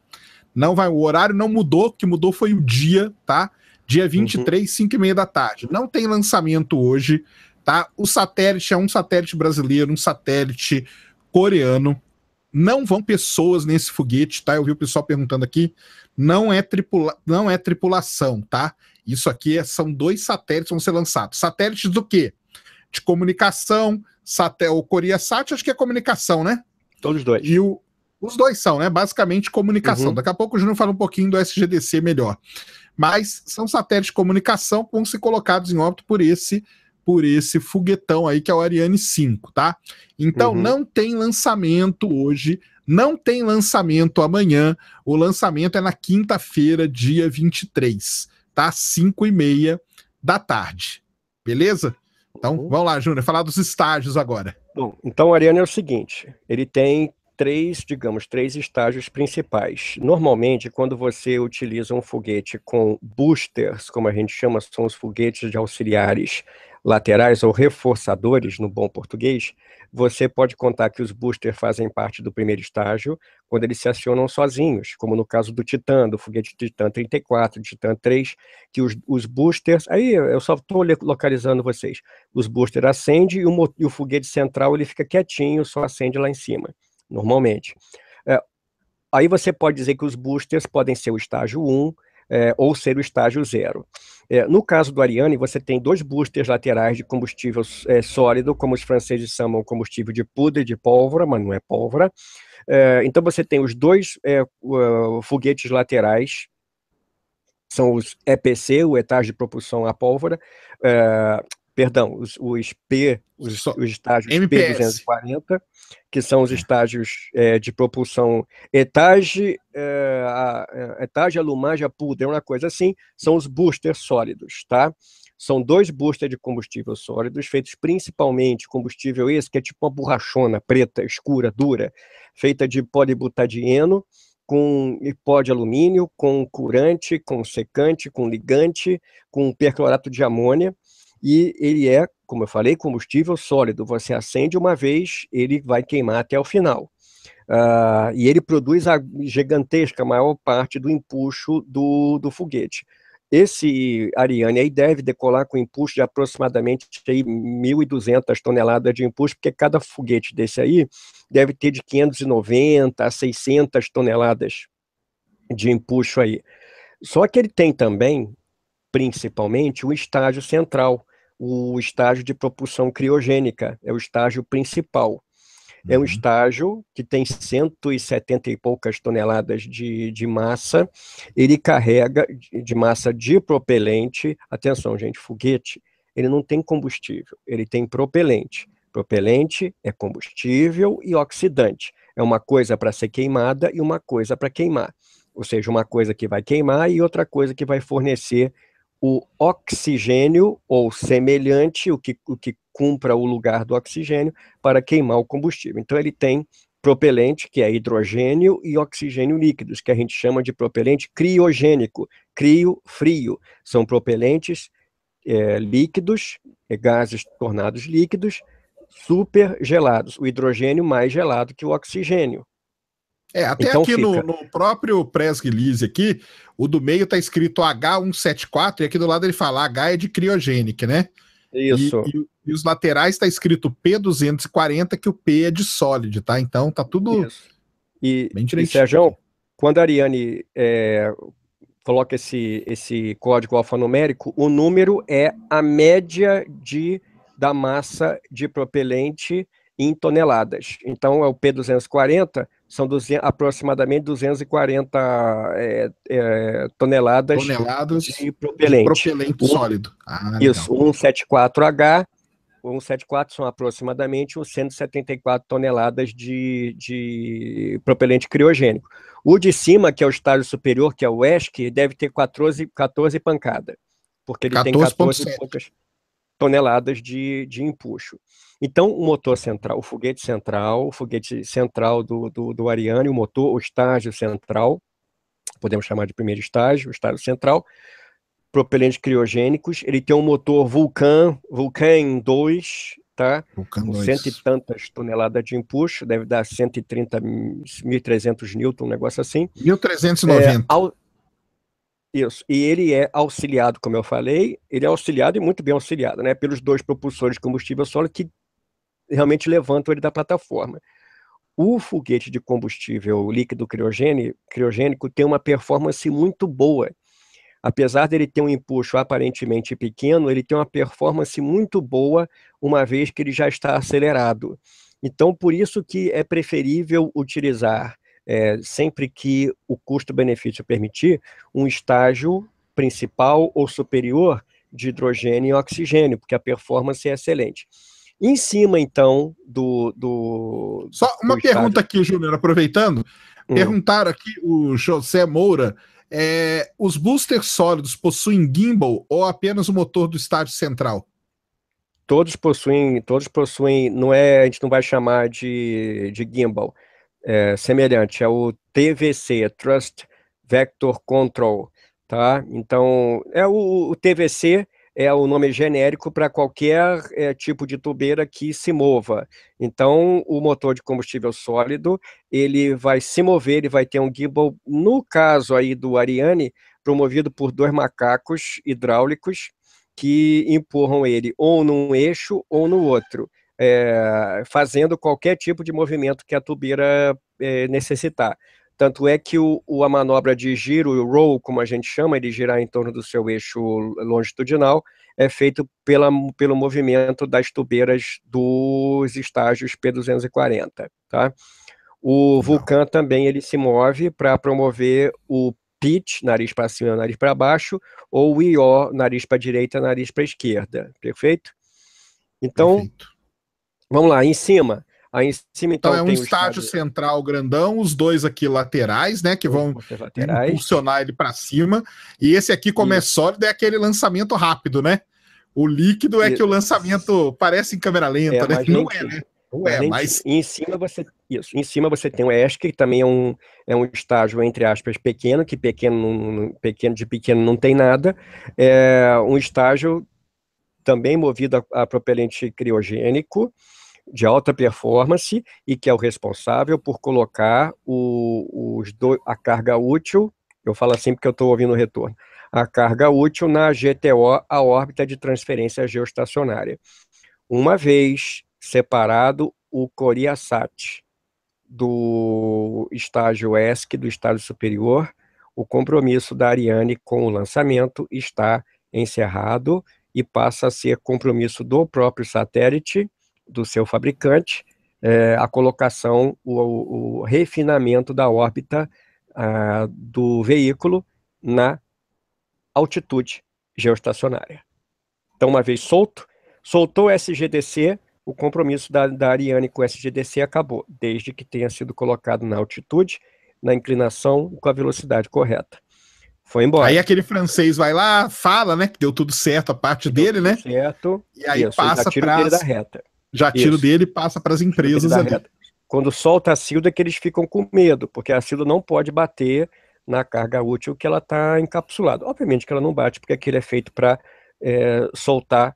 Não vai, o horário não mudou, o que mudou foi o dia, tá? Dia 23, uhum. 5 e meia da tarde. Não tem lançamento hoje. Tá? O satélite é um satélite brasileiro, um satélite coreano. Não vão pessoas nesse foguete, tá? Eu vi o pessoal perguntando aqui. Não é, tripula não é tripulação, tá? Isso aqui é, são dois satélites que vão ser lançados. Satélites do quê? De comunicação, satel, o CoreaSat acho que é comunicação, né? Todos dois. E o, os dois são, né? Basicamente comunicação. Uhum. Daqui a pouco o Júnior fala um pouquinho do SGDC melhor. Mas são satélites de comunicação que vão ser colocados em óbito por esse por esse foguetão aí que é o Ariane 5, tá? Então uhum. não tem lançamento hoje, não tem lançamento amanhã, o lançamento é na quinta-feira, dia 23, tá? 5 e meia da tarde, beleza? Então uhum. vamos lá, Júnior, falar dos estágios agora. Bom, então o Ariane é o seguinte, ele tem três, digamos, três estágios principais. Normalmente, quando você utiliza um foguete com boosters, como a gente chama, são os foguetes de auxiliares laterais ou reforçadores no bom português, você pode contar que os boosters fazem parte do primeiro estágio quando eles se acionam sozinhos, como no caso do Titan, do foguete Titan 34, Titan 3, que os, os boosters, aí eu só estou localizando vocês, os boosters acendem e o, e o foguete central ele fica quietinho, só acende lá em cima, normalmente. É, aí você pode dizer que os boosters podem ser o estágio 1, é, ou ser o estágio zero. É, no caso do Ariane, você tem dois boosters laterais de combustível é, sólido, como os franceses chamam combustível de poudre, de pólvora, mas não é pólvora. É, então você tem os dois uh, foguetes laterais, são os EPC, o etage de propulsão à pólvora, é, perdão, os, os P, os, os estágios MPS. P240, que são os estágios é, de propulsão etage, é, a, é, a, etage, alumagem, é uma coisa assim, são os boosters sólidos, tá? São dois boosters de combustível sólidos, feitos principalmente combustível esse, que é tipo uma borrachona preta, escura, dura, feita de polibutadieno, com pó de alumínio, com curante, com secante, com ligante, com perclorato de amônia, e ele é, como eu falei, combustível sólido. Você acende uma vez, ele vai queimar até o final. Uh, e ele produz a gigantesca maior parte do empuxo do, do foguete. Esse Ariane aí deve decolar com empuxo de aproximadamente 1.200 toneladas de empuxo, porque cada foguete desse aí deve ter de 590 a 600 toneladas de empuxo aí. Só que ele tem também, principalmente, um estágio central, o estágio de propulsão criogênica, é o estágio principal. É um uhum. estágio que tem 170 e poucas toneladas de, de massa, ele carrega de massa de propelente. Atenção, gente, foguete, ele não tem combustível, ele tem propelente. Propelente é combustível e oxidante. É uma coisa para ser queimada e uma coisa para queimar. Ou seja, uma coisa que vai queimar e outra coisa que vai fornecer o oxigênio ou semelhante, o que, o que cumpra o lugar do oxigênio, para queimar o combustível. Então, ele tem propelente, que é hidrogênio e oxigênio líquidos, que a gente chama de propelente criogênico, crio, frio. São propelentes é, líquidos, é, gases tornados líquidos, super gelados, o hidrogênio mais gelado que o oxigênio. É, até então aqui no, no, próprio press release aqui, o do meio tá escrito H174 e aqui do lado ele fala H é de criogênica, né? Isso. E, e, e os laterais tá escrito P240 que o P é de sólido, tá? Então tá tudo Isso. E, bem direitinho. E Sérgio, quando a Ariane é, coloca esse, esse código alfanumérico, o número é a média de, da massa de propelente em toneladas. Então é o P240 são 200, aproximadamente 240 é, é, toneladas, toneladas de propelente. propelente sólido. Ah, Isso, 174H, 174 são aproximadamente 174 toneladas de, de propelente criogênico. O de cima, que é o estágio superior, que é o ESC, deve ter 14, 14 pancadas, porque ele 14. tem 14 toneladas de, de empuxo. Então, o motor central, o foguete central, o foguete central do, do, do Ariane, o motor, o estágio central, podemos chamar de primeiro estágio, o estágio central, propelentes criogênicos, ele tem um motor Vulcan, Vulcan 2, tá? Vulcan 2. Cento e tantas toneladas de empuxo, deve dar 130, 1.300 newton, um negócio assim. 1.390. É, ao... Isso, e ele é auxiliado, como eu falei, ele é auxiliado e muito bem auxiliado, né? Pelos dois propulsores de combustível sólido que realmente levantam ele da plataforma. O foguete de combustível líquido criogênico tem uma performance muito boa. Apesar dele ter um empuxo aparentemente pequeno, ele tem uma performance muito boa, uma vez que ele já está acelerado. Então, por isso que é preferível utilizar, é, sempre que o custo-benefício permitir, um estágio principal ou superior de hidrogênio e oxigênio, porque a performance é excelente. Em cima, então, do. do Só uma pergunta aqui, Júnior, aproveitando. Hum. Perguntaram aqui o José Moura. É, os boosters sólidos possuem gimbal ou apenas o motor do estádio central? Todos possuem, todos possuem, não é, a gente não vai chamar de, de gimbal, é, semelhante, é o TVC, é Trust Vector Control, tá? Então, é o, o TVC, é o nome genérico para qualquer é, tipo de tubeira que se mova. Então, o motor de combustível sólido, ele vai se mover, ele vai ter um gimbal, no caso aí do Ariane, promovido por dois macacos hidráulicos que empurram ele ou num eixo ou no outro. É, fazendo qualquer tipo de movimento que a tubeira é, necessitar. Tanto é que o, o, a manobra de giro, o roll, como a gente chama, ele girar em torno do seu eixo longitudinal, é feito pela, pelo movimento das tubeiras dos estágios P240. Tá? O Vulcan também ele se move para promover o pitch, nariz para cima, nariz para baixo, ou o IO, nariz para direita, nariz para esquerda. Perfeito? Então, Perfeito. vamos lá, em cima. Aí em cima então, então é um estágio central grandão, os dois aqui laterais, né, que vão laterais. impulsionar ele para cima. E esse aqui como é sólido é aquele lançamento rápido, né? O líquido é que o lançamento parece em câmera lenta, é, né? Gente... Não é, né? Não é, mas em cima você isso, em cima você tem o ESC, que também é um, é um estágio entre aspas pequeno, que pequeno, pequeno de pequeno não tem nada, é um estágio também movido a, a propelente criogênico, de alta performance e que é o responsável por colocar o, os do, a carga útil, eu falo assim porque eu estou ouvindo o retorno, a carga útil na GTO, a órbita de transferência geoestacionária. Uma vez separado o Coriasat do estágio ESC, do estágio superior, o compromisso da Ariane com o lançamento está encerrado e passa a ser compromisso do próprio satélite do seu fabricante, é, a colocação, o, o, refinamento da órbita a, ah, do veículo na altitude geoestacionária. Então, uma vez solto, soltou o SGDC, o compromisso da, da Ariane com o SGDC acabou, desde que tenha sido colocado na altitude, na inclinação com a velocidade correta. Foi embora. Aí aquele francês vai lá, fala, né, que deu tudo certo a parte dele, né? Certo. E aí isso, passa para da reta. Já tiro dele e passa para as empresas ali. Quando solta a Silda, é que eles ficam com medo, porque a Silda não pode bater na carga útil que ela está encapsulada. Obviamente que ela não bate, porque aquilo é feito para é, soltar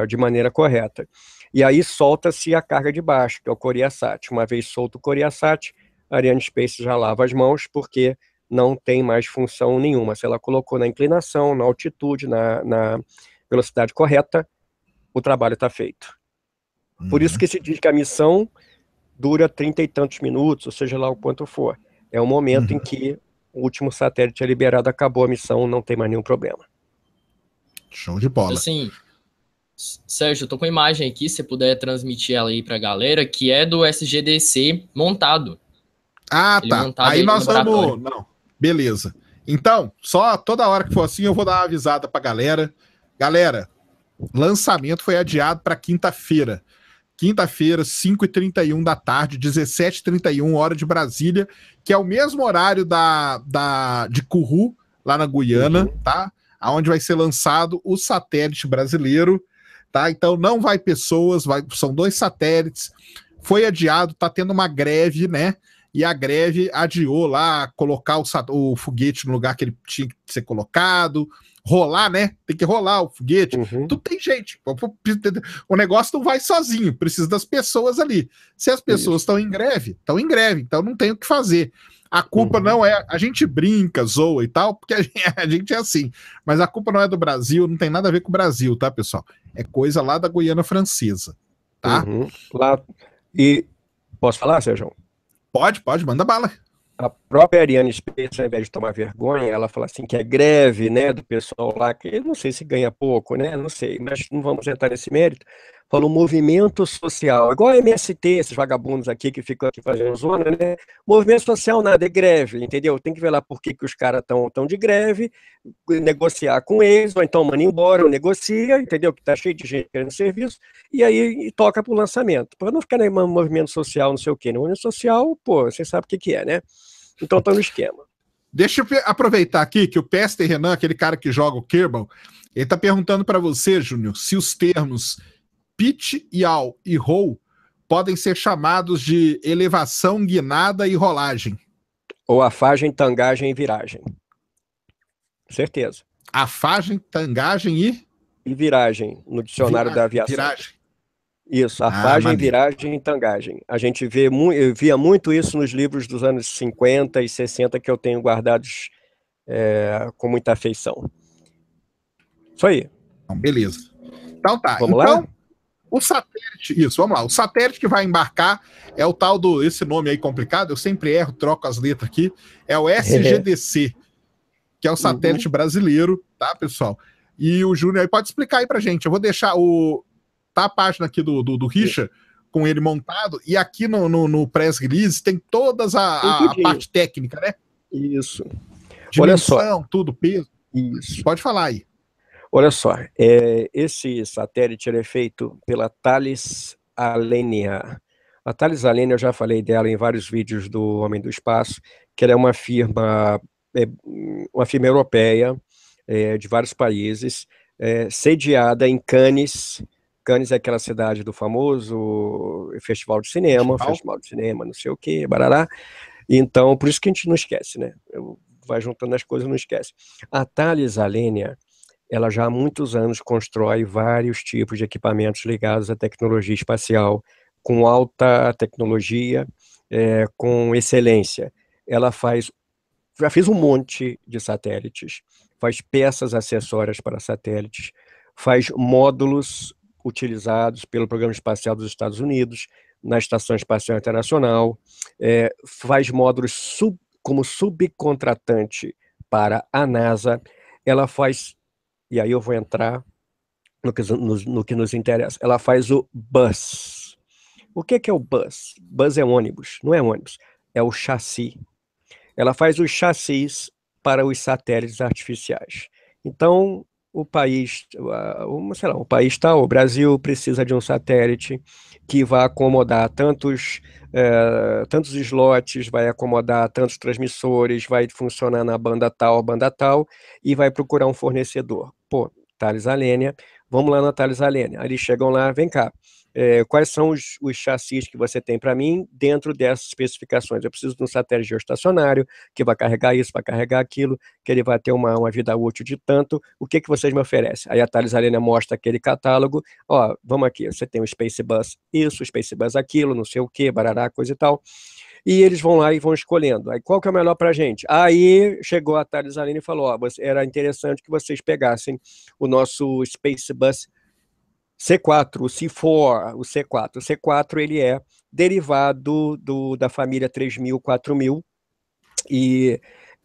uh, de maneira correta. E aí solta-se a carga de baixo, que é o coriacate. Uma vez solto o coriacate, a Ariane Space já lava as mãos, porque não tem mais função nenhuma. Se ela colocou na inclinação, na altitude, na, na velocidade correta, o trabalho está feito. Uhum. Por isso uhum. que se diz que a missão dura trinta e tantos minutos, ou seja lá o quanto for. É o momento uhum. em que o último satélite é liberado, acabou a missão, não tem mais nenhum problema. Show de bola. Assim, Sérgio, eu tô com a imagem aqui, se puder transmitir ela aí pra galera, que é do SGDC montado. Ah, Ele tá. Montado aí, nós vamos. Não, beleza. Então, só toda hora que for assim, eu vou dar uma avisada pra galera. Galera, lançamento foi adiado para quinta-feira. Quinta-feira, 5h31 da tarde, 17h31, hora de Brasília, que é o mesmo horário da, da, de Curru lá na Guiana, uhum. tá? Aonde vai ser lançado o satélite brasileiro, tá? Então não vai pessoas, vai, são dois satélites. Foi adiado, tá tendo uma greve, né? E a greve adiou lá colocar o, o foguete no lugar que ele tinha que ser colocado, rolar, né? Tem que rolar o foguete. Uhum. Tudo tem gente. O negócio não vai sozinho, precisa das pessoas ali. Se as pessoas estão em greve, estão em greve, então não tem o que fazer. A culpa uhum. não é. A gente brinca, zoa e tal, porque a gente, (laughs) a gente, é assim. Mas a culpa não é do Brasil, não tem nada a ver com o Brasil, tá, pessoal? É coisa lá da Guiana Francesa, tá? Uhum. Lá. E. Posso falar, Sérgio? Pode, pode, manda bala a própria Ariane Spencer, ao invés de tomar vergonha, ela fala assim que é greve né, do pessoal lá, que eu não sei se ganha pouco, né, não sei, mas não vamos entrar nesse mérito falou movimento social, igual a MST, esses vagabundos aqui que ficam aqui fazendo zona, né? Movimento social nada, é greve, entendeu? Tem que ver lá por que, que os caras estão tão de greve, negociar com eles, ou então manda embora, ou negocia, entendeu? Que tá cheio de gente querendo serviço, e aí e toca pro lançamento. Para não ficar nem né, movimento social, não sei o quê. No né? movimento social, pô, você sabe o que, que é, né? Então tá no esquema. Deixa eu aproveitar aqui que o Peste Renan, aquele cara que joga o Kerbal, ele tá perguntando para você, Júnior, se os termos pitch, yaw e roll podem ser chamados de elevação, guinada e rolagem. Ou afagem, tangagem e viragem. Certeza. Afagem, tangagem e? E viragem, no dicionário da aviação. Viragem. Isso, afagem, ah, viragem e tangagem. A gente vê mu via muito isso nos livros dos anos 50 e 60 que eu tenho guardados é, com muita afeição. Isso aí. Então, beleza. Então tá. Vamos então, lá? O satélite, isso, vamos lá. O satélite que vai embarcar é o tal do. Esse nome aí complicado, eu sempre erro, troco as letras aqui. É o SGDC, (laughs) que é o satélite uhum. brasileiro, tá, pessoal? E o Júnior pode explicar aí pra gente. Eu vou deixar o. Tá a página aqui do, do, do Richard com ele montado, e aqui no, no, no press release tem todas a, a, a parte técnica, né? Isso. Dimensão, Olha só. tudo, peso. Isso. Pode falar aí. Olha só, é, esse satélite é feito pela Thales Alenia. A Thales Alenia, eu já falei dela em vários vídeos do Homem do Espaço, que ela é uma firma, é, uma firma europeia, é, de vários países, é, sediada em Cannes, Cannes é aquela cidade do famoso festival de cinema, festival, festival de cinema, não sei o que, barará. Então, por isso que a gente não esquece, né? Eu, vai juntando as coisas e não esquece. A Thales Alenia, ela já há muitos anos constrói vários tipos de equipamentos ligados à tecnologia espacial, com alta tecnologia, é, com excelência. Ela faz, já fez um monte de satélites, faz peças acessórias para satélites, faz módulos utilizados pelo Programa Espacial dos Estados Unidos, na Estação Espacial Internacional, é, faz módulos sub, como subcontratante para a NASA, ela faz e aí eu vou entrar no que nos, no que nos interessa. Ela faz o bus. O que, que é o bus? Bus é ônibus, não é ônibus, é o chassi. Ela faz os chassis para os satélites artificiais. Então, o país, sei lá, o país tal, o Brasil precisa de um satélite que vá acomodar tantos, eh, tantos slots, vai acomodar tantos transmissores, vai funcionar na banda tal, banda tal, e vai procurar um fornecedor. Pô, Thales Alenia, vamos lá na Thales Alenia. Aí eles chegam lá, vem cá, é, quais são os, os chassis que você tem para mim dentro dessas especificações. Eu preciso de um satélite geoestacionário que vai carregar isso, vai carregar aquilo, que ele vai ter uma, uma vida útil de tanto. O que, que vocês me oferecem? Aí a Thales Arena mostra aquele catálogo. Ó, vamos aqui, você tem o Space Bus isso, o Space Bus aquilo, não sei o que, barará, coisa e tal. E eles vão lá e vão escolhendo. Aí qual que é o melhor para a gente? Aí chegou a Thales Arena e falou, ó, era interessante que vocês pegassem o nosso Space Bus C4, o C4, o C4, o C4 ele é derivado do, da família 3000, 4000 e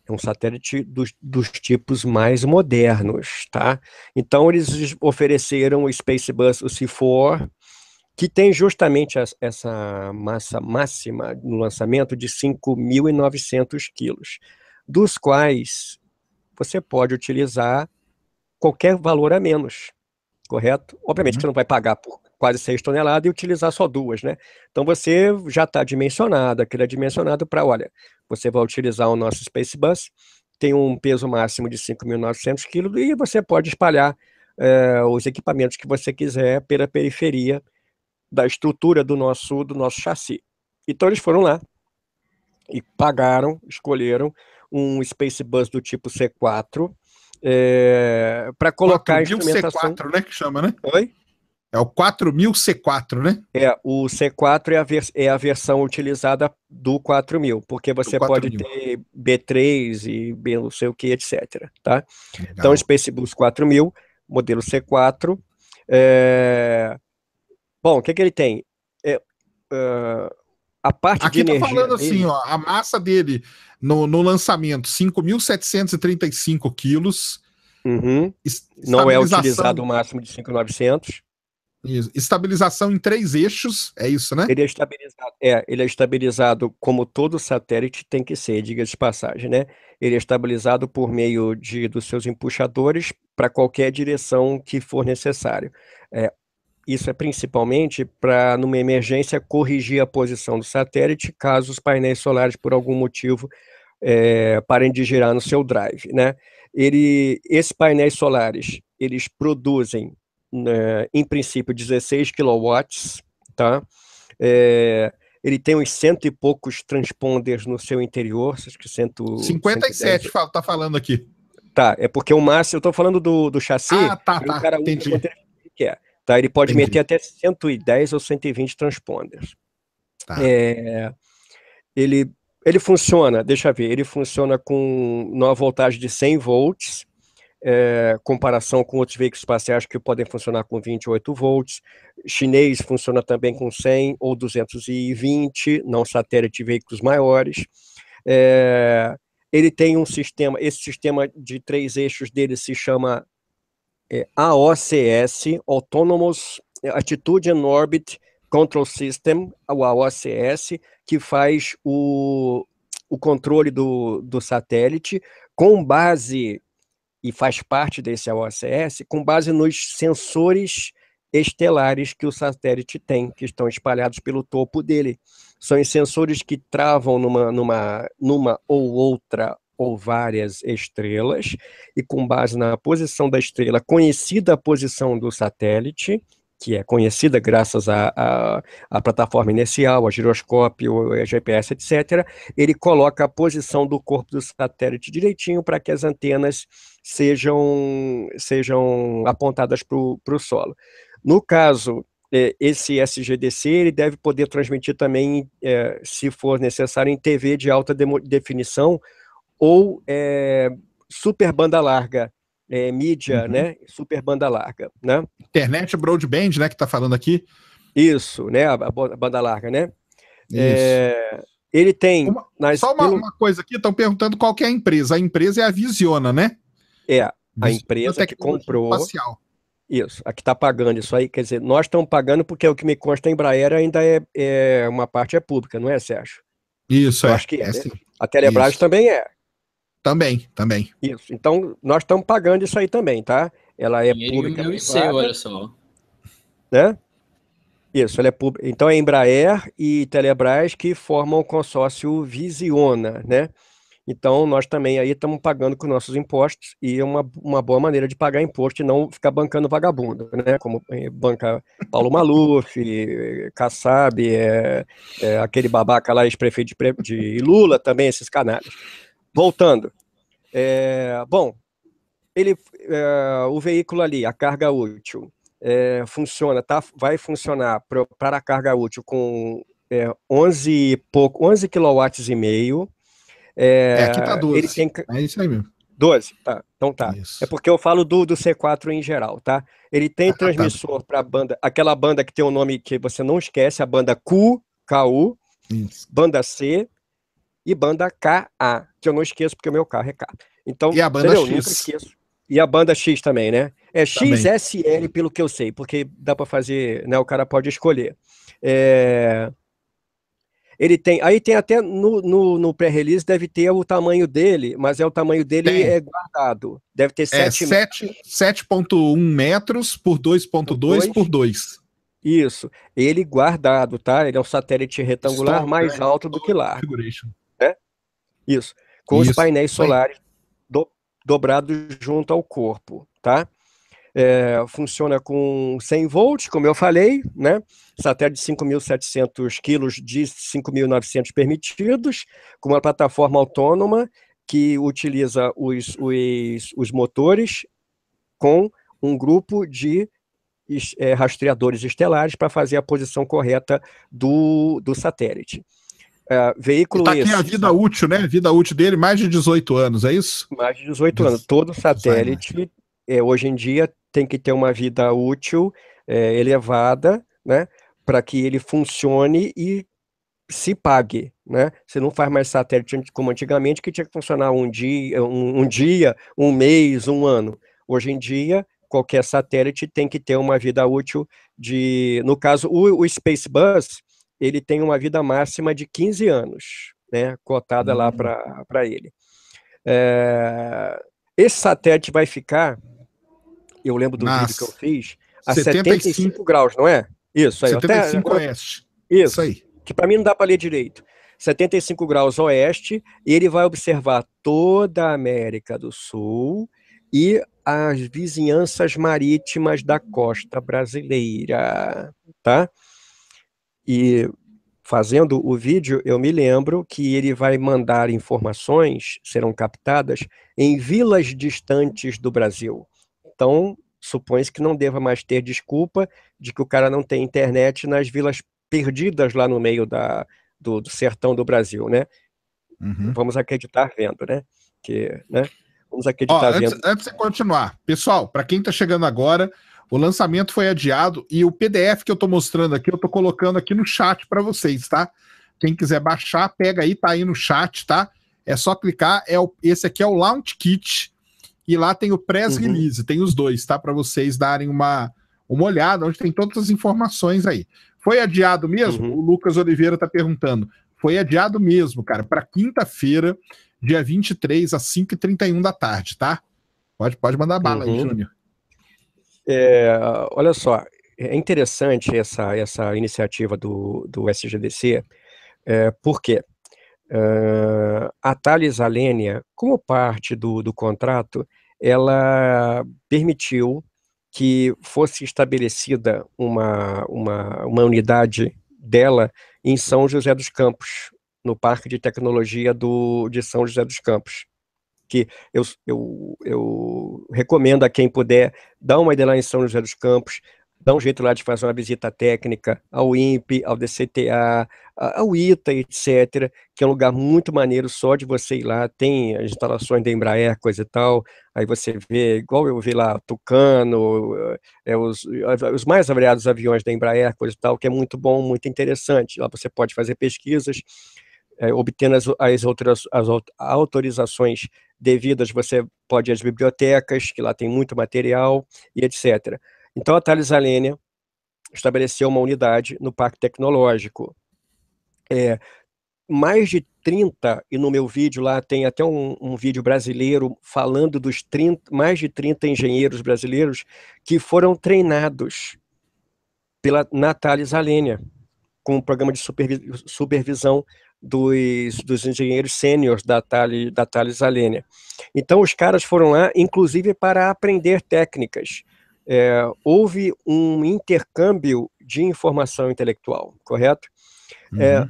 é um satélite dos, dos tipos mais modernos, tá? Então eles ofereceram o Spacebus, o C4, que tem justamente essa massa máxima no lançamento de 5.900 quilos, dos quais você pode utilizar qualquer valor a menos correto? Obviamente uhum. você não vai pagar por quase 6 toneladas e utilizar só duas, né? Então você já está dimensionado, aquilo é dimensionado para, olha, você vai utilizar o nosso Space Bus, tem um peso máximo de 5.900 kg e você pode espalhar é, os equipamentos que você quiser pela periferia da estrutura do nosso, do nosso chassi. Então eles foram lá e pagaram, escolheram um Space Bus do tipo C4, é, para colocar 4000 a 4000 C4, né, que chama, né? Oi? É o 4000 C4, né? É, o C4 é a, vers é a versão utilizada do 4000, porque você 4000. pode ter B3 e B não sei o que, etc. Tá? Legal. Então, Space Boost 4000, modelo C4. É... Bom, o que, que ele tem? É, uh, a parte Aqui de tá energia. falando assim, ó, a massa dele no, no lançamento, 5.735 quilos. Uhum. Não é utilizado o máximo de 5.900. Estabilização em três eixos, é isso, né? Ele é estabilizado, é, ele é estabilizado como todo satélite tem que ser, diga-se de passagem, né? Ele é estabilizado por meio de, dos seus empuxadores para qualquer direção que for necessário. É, isso é principalmente para, numa emergência, corrigir a posição do satélite caso os painéis solares, por algum motivo, é, parem de girar no seu drive. Né? Ele, esses painéis solares, eles produzem, né, em princípio, 16 quilowatts, tá? É, ele tem uns cento e poucos transponders no seu interior, acho que cento... 57, está tá falando aqui. Tá, é porque o máximo, eu estou falando do, do chassi, ah, tá, tá, um entendi. que é. Tá? Ele pode Entendi. meter até 110 ou 120 transponders. Tá. É, ele, ele funciona, deixa eu ver, ele funciona com uma voltagem de 100 volts, é, comparação com outros veículos espaciais que podem funcionar com 28 volts. Chinês funciona também com 100 ou 220, não satélite veículos maiores. É, ele tem um sistema, esse sistema de três eixos dele se chama é, AOCS, Autonomous Attitude and Orbit Control System, o AOCS, que faz o, o controle do, do satélite com base, e faz parte desse AOCS, com base nos sensores estelares que o satélite tem, que estão espalhados pelo topo dele. São os sensores que travam numa, numa, numa ou outra ou várias estrelas, e com base na posição da estrela, conhecida a posição do satélite, que é conhecida graças à plataforma inercial, a giroscópio, a GPS, etc., ele coloca a posição do corpo do satélite direitinho para que as antenas sejam, sejam apontadas para o solo. No caso, é, esse SGDC ele deve poder transmitir também, é, se for necessário, em TV de alta definição, ou é, super banda larga, é, mídia, uhum. né? Super banda larga, né? Internet broadband, né? Que está falando aqui. Isso, né? A, a banda larga, né? É, ele tem. Uma, nas, só uma, uma, coisa aqui, estão perguntando qual que é a empresa. A empresa é a Visiona, né? É, a Visiona empresa que comprou. Espacial. Isso, a que está pagando isso aí, quer dizer, nós estamos pagando porque é o que me consta em Embraer ainda é, é, uma parte é pública, não é, Sérgio? Isso, Eu é. Acho que é. é né? A Telebrás isso. também é, também, também. Isso. Então, nós estamos pagando isso aí também, tá? Ela é Dinheiro pública. Meu e seu, olha só. Né? Isso, ela é pública. então é Embraer e Telebrás que formam o consórcio Visiona, né? Então, nós também aí estamos pagando com nossos impostos e é uma, uma boa maneira de pagar imposto e não ficar bancando vagabundo, né? Como eh, banca Paulo Maluf, eh, Kassab, é, é, aquele babaca lá, ex-prefeito de, de Lula também, esses canais. Voltando. É, bom, ele, é, o veículo ali, a carga útil, é, funciona, tá? Vai funcionar para a carga útil com é, 11 e pouco, 11 quilowatts e meio. É, é aqui está 12. Ele tem, é isso aí mesmo. 12, tá. Então tá. Isso. É porque eu falo do, do C4 em geral, tá? Ele tem ah, tá, tá. transmissor tá. para banda, aquela banda que tem o um nome que você não esquece, a banda Q, KU, isso. banda C, e banda KA, que eu não esqueço porque o meu carro é K. Então, e a banda entendeu? X. Nunca esqueço. E a banda X também, né? É XSL, pelo que eu sei, porque dá para fazer, né? O cara pode escolher. É... Ele tem. Aí tem até no, no, no pré-release, deve ter o tamanho dele, mas é o tamanho dele tem. é guardado. Deve ter é, 7 7,1 metros por 2,2 por 2. Isso. Ele guardado, tá? Ele é um satélite retangular mais né? alto do que lá. Configuration. Isso. Com Isso. os painéis solares do, dobrados junto ao corpo, tá? É, funciona com 100 volts, como eu falei, né? Satélite de 5.700 quilos de 5.900 permitidos, com uma plataforma autônoma que utiliza os, os, os motores com um grupo de é, rastreadores estelares para fazer a posição correta do, do satélite. É, veículo tá esse. a vida útil, né? A vida útil dele, mais de 18 anos, é isso? Mais de 18 anos. Todo satélite, é, hoje em dia, tem que ter uma vida útil é, elevada, né? Para que ele funcione e se pague, né? Você não faz mais satélite como antigamente, que tinha que funcionar um dia, um, um dia, um mês, um ano. Hoje em dia, qualquer satélite tem que ter uma vida útil de... No caso, o, o Space Bus ele tem uma vida máxima de 15 anos, né, cotada uhum. lá hum. para ele. É, esse satélite vai ficar, eu lembro do Nossa. vídeo que eu fiz, a 75, 75 graus, não é? Isso aí. 75 até, oeste. Isso, isso aí. Que para mim não dá para ler direito. 75 graus oeste, e ele vai observar toda a América do Sul e as vizinhanças marítimas da costa brasileira, tá? E fazendo o vídeo, eu me lembro que ele vai mandar informações, serão captadas, em vilas distantes do Brasil. Então, supõe-se que não deva mais ter desculpa de que o cara não tem internet nas vilas perdidas lá no meio da, do, do sertão do Brasil, né? Uhum. Vamos acreditar vendo, né? Que, né? Vamos acreditar Ó, antes, vendo. Antes de continuar, pessoal, para quem está chegando agora, o lançamento foi adiado e o PDF que eu estou mostrando aqui, eu estou colocando aqui no chat para vocês, tá? Quem quiser baixar, pega aí, tá aí no chat, tá? É só clicar. É o, esse aqui é o Launch Kit e lá tem o press uhum. release, uhum. tem os dois, tá? Para vocês darem uma, uma olhada, onde tem todas as informações aí. Foi adiado mesmo? Uhum. O Lucas Oliveira está perguntando. Foi adiado mesmo, cara, para quinta-feira, dia 23, às 5h31 da tarde, tá? Pode, pode mandar bala uhum. aí, Júnior. É, olha só, é interessante essa, essa iniciativa do, do SGDC, é, porque a Thales Alenia, como parte do, do contrato, ela permitiu que fosse estabelecida uma, uma, uma unidade dela em São José dos Campos, no Parque de Tecnologia do, de São José dos Campos que eu, eu, eu recomendo a quem puder dar uma ida lá em São José dos Campos, dá um jeito lá de fazer uma visita técnica ao INPE, ao DCTA, ao ITA, etc., que é um lugar muito maneiro só de você ir lá, tem as instalações da Embraer, coisa e tal, aí você vê, igual eu vi lá, Tucano, eh, é, os, eh, os mais variados aviões da Embraer, coisa e tal, que é muito bom, muito interessante, lá você pode fazer pesquisas, é, obtendo as, as outras as autorizações devidas você pode ir às bibliotecas, que lá tem muito material e etc. Então a Thales Alenia estabeleceu uma unidade no Parque Tecnológico. É, mais de 30, e no meu vídeo lá tem até um, um, vídeo brasileiro falando dos 30, mais de 30 engenheiros brasileiros que foram treinados pela Natália Zalenia, com um programa de supervi supervisão dos, dos engenheiros sêniores da, Thales, da Thales Alenia. Então, os caras foram lá, inclusive, para aprender técnicas. É, houve um intercâmbio de informação intelectual, correto? É, uhum. É,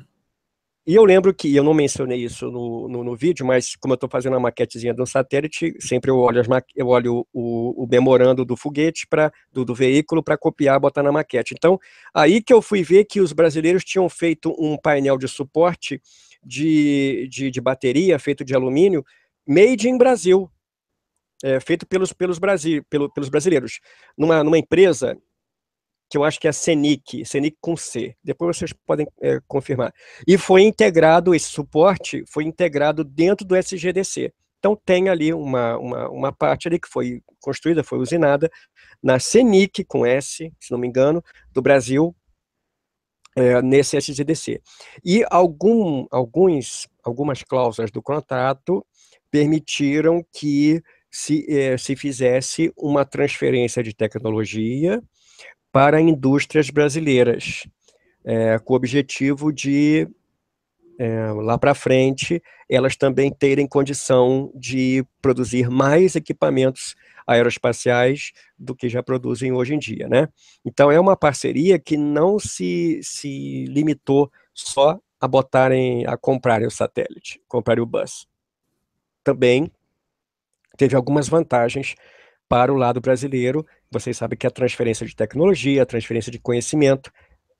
e eu lembro que, eu não mencionei isso no, no, no vídeo, mas como eu estou fazendo a maquetezinha do satélite, sempre eu olho, maque... eu olho o, o, memorando do foguete, pra, do, do veículo, para copiar botar na maquete. Então, aí que eu fui ver que os brasileiros tinham feito um painel de suporte de, de, de bateria feito de alumínio, made in Brasil, é, feito pelos, pelos, Brasi... pelo, pelos brasileiros, numa, numa empresa que eu acho que é a CENIC, CENIC com C, depois vocês podem é, confirmar. E foi integrado, esse suporte foi integrado dentro do SGDC. Então tem ali uma, uma, uma parte ali que foi construída, foi usinada na CENIC, com S, se não me engano, do Brasil, é, nesse SGDC. E algum, alguns, algumas cláusulas do contrato permitiram que se, é, se fizesse uma transferência de tecnologia para indústrias brasileiras, é, com o objetivo de, é, lá para frente, elas também terem condição de produzir mais equipamentos aeroespaciais do que já produzem hoje em dia. Né? Então, é uma parceria que não se, se limitou só a botarem, a comprarem o satélite, comprarem o bus. Também teve algumas vantagens para o lado brasileiro. Vocês sabem que a transferência de tecnologia, a transferência de conhecimento,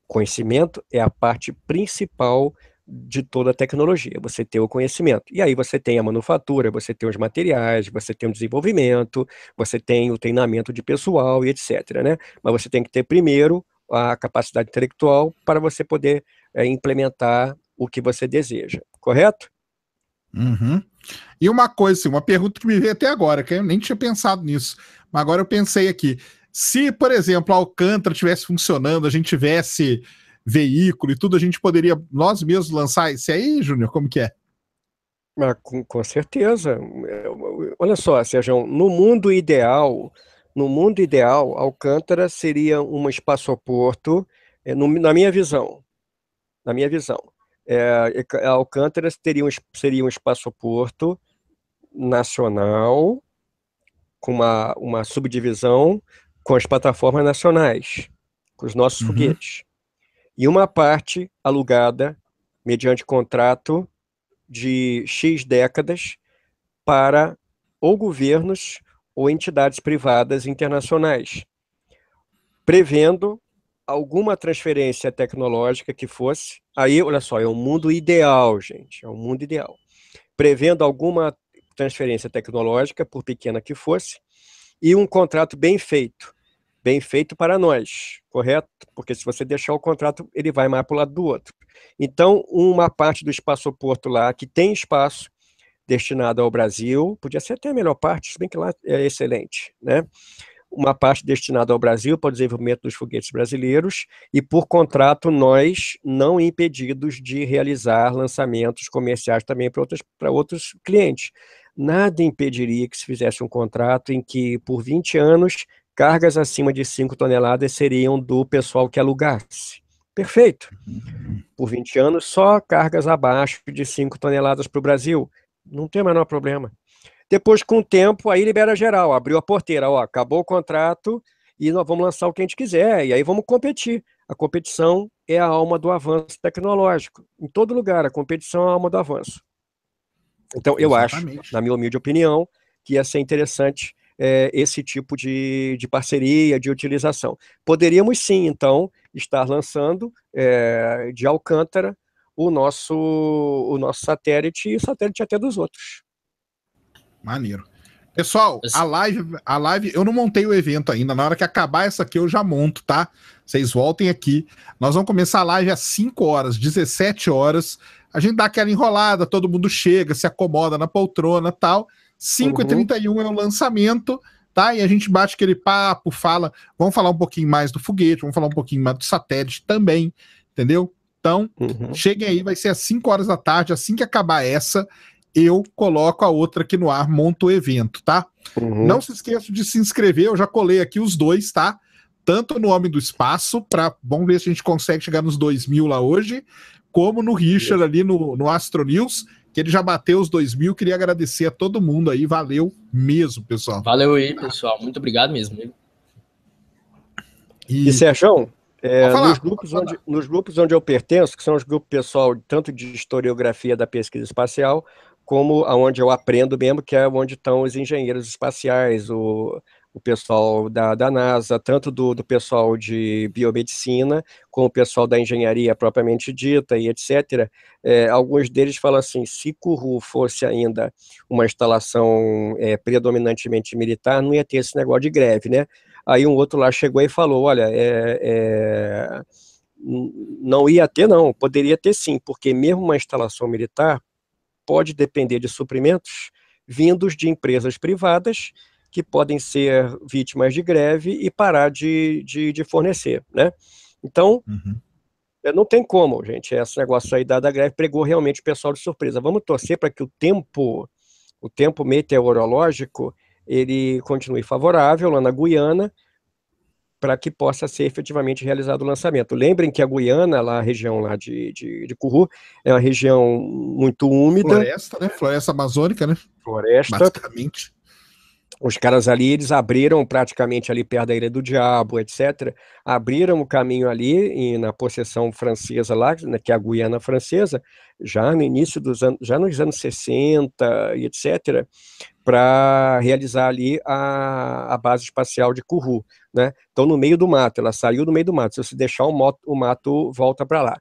conhecimento é a parte principal de toda a tecnologia, você tem o conhecimento. E aí você tem a manufatura, você tem os materiais, você tem o desenvolvimento, você tem o treinamento de pessoal e etc. Né? Mas você tem que ter primeiro a capacidade intelectual para você poder é, implementar o que você deseja, correto? Uhum. E uma coisa, assim, uma pergunta que me veio até agora, que eu nem tinha pensado nisso, mas agora eu pensei aqui. Se, por exemplo, a Alcântara tivesse funcionando, a gente tivesse veículo e tudo, a gente poderia nós mesmos lançar isso aí, Júnior? Como que é? Ah, com, com, certeza. Olha só, Sérgio, no mundo ideal, no mundo ideal, Alcântara seria um espaçoporto, é, na minha visão, na minha visão, é, Alcântara teria um, seria um espaçoporto nacional com uma, uma subdivisão com as plataformas nacionais, com os nossos uhum. foguetes. E uma parte alugada, mediante contrato de X décadas, para ou governos ou entidades privadas internacionais, prevendo alguma transferência tecnológica que fosse. Aí, olha só, é um mundo ideal, gente, é um mundo ideal. Prevendo alguma transferência tecnológica, por pequena que fosse, e um contrato bem feito. Bem feito para nós, correto? Porque se você deixar o contrato, ele vai mais para o lado do outro. Então, uma parte do espaçoporto lá, que tem espaço destinado ao Brasil, podia ser até a melhor parte, se bem que lá é excelente, né? uma parte destinada ao Brasil para o desenvolvimento dos foguetes brasileiros e, por contrato, nós não impedidos de realizar lançamentos comerciais também para, outros para outros clientes. Nada impediria que se fizesse um contrato em que, por 20 anos, cargas acima de 5 toneladas seriam do pessoal que alugasse. Perfeito. Por 20 anos, só cargas abaixo de 5 toneladas para o Brasil. Não tem o menor problema. Depois, com o tempo, aí libera geral, abriu a porteira, ó, acabou o contrato e nós vamos lançar o que a gente quiser, e aí vamos competir. A competição é a alma do avanço tecnológico. Em todo lugar, a competição é a alma do avanço. Então, eu Exatamente. acho, na minha humilde opinião, que ia ser interessante é, esse tipo de, de parceria, de utilização. Poderíamos sim, então, estar lançando é, de Alcântara o nosso, o nosso satélite e o satélite até dos outros. Maneiro. Pessoal, a live, a live, eu não montei o evento ainda. Na hora que acabar essa aqui, eu já monto, tá? Vocês voltem aqui. Nós vamos começar a live às 5 horas, 17 horas. A gente dá aquela enrolada, todo mundo chega, se acomoda na poltrona tal. 5h31 uhum. é o lançamento, tá? E a gente bate aquele papo, fala. Vamos falar um pouquinho mais do foguete, vamos falar um pouquinho mais do satélite também, entendeu? Então, uhum. cheguem aí, vai ser às 5 horas da tarde, assim que acabar essa eu coloco a outra aqui no ar, monto o evento, tá? Uhum. Não se esqueça de se inscrever, eu já colei aqui os dois, tá? Tanto no Homem do Espaço, para vamos ver se a gente consegue chegar nos dois mil lá hoje, como no Richard ali no, no Astro News, que ele já bateu os dois mil. Queria agradecer a todo mundo aí, valeu mesmo, pessoal. Valeu aí, pessoal, muito obrigado mesmo. E, e Sérgio, é, nos, grupos onde, nos grupos onde eu pertenço, que são os grupos pessoal tanto de historiografia da pesquisa espacial, como aonde eu aprendo mesmo, que é onde estão os engenheiros espaciais, o, o pessoal da, da NASA, tanto do, do pessoal de biomedicina, como o pessoal da engenharia propriamente dita e etc. É, alguns deles falam assim: se Curu fosse ainda uma instalação é, predominantemente militar, não ia ter esse negócio de greve, né? Aí um outro lá chegou e falou: olha, é, é não ia ter, não, poderia ter sim, porque mesmo uma instalação militar pode depender de suprimentos vindos de empresas privadas que podem ser vítimas de greve e parar de, de, de fornecer, né? Então, uhum. É, não tem como, gente, esse negócio aí da, da greve pregou realmente o pessoal de surpresa. Vamos torcer para que o tempo, o tempo meteorológico, ele continue favorável lá na Guiana, para que possa ser efetivamente realizado o lançamento. Lembrem que a Guiana, lá, a região lá de, de, de Curu, é uma região muito úmida. Floresta, né? Floresta amazônica, né? Floresta. Basicamente. Os caras ali, eles abriram praticamente ali perto da Ilha do Diabo, etc. Abriram o caminho ali e na possessão francesa lá, né, que é a Guiana Francesa, já no início dos anos, já nos anos 60 e etc para realizar ali a, a base espacial de Kourou, né? Então, no meio do mato, ela saiu do meio do mato. Se você deixar o mato, o mato volta para lá.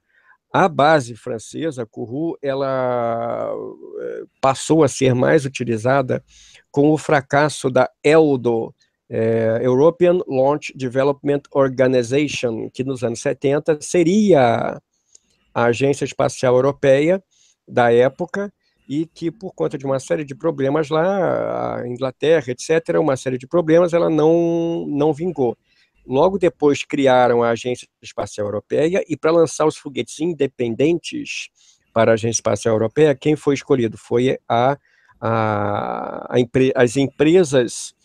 A base francesa, Kourou, ela eh, passou a ser mais utilizada com o fracasso da ELDO, é, European Launch Development Organization, que nos anos 70 seria a agência espacial europeia da época, e que por conta de uma série de problemas lá, a Inglaterra, etc., uma série de problemas, ela não, não vingou. Logo depois criaram a Agência Espacial Europeia e para lançar os foguetes independentes para a Agência Espacial Europeia, quem foi escolhido foi a, a, a as empresas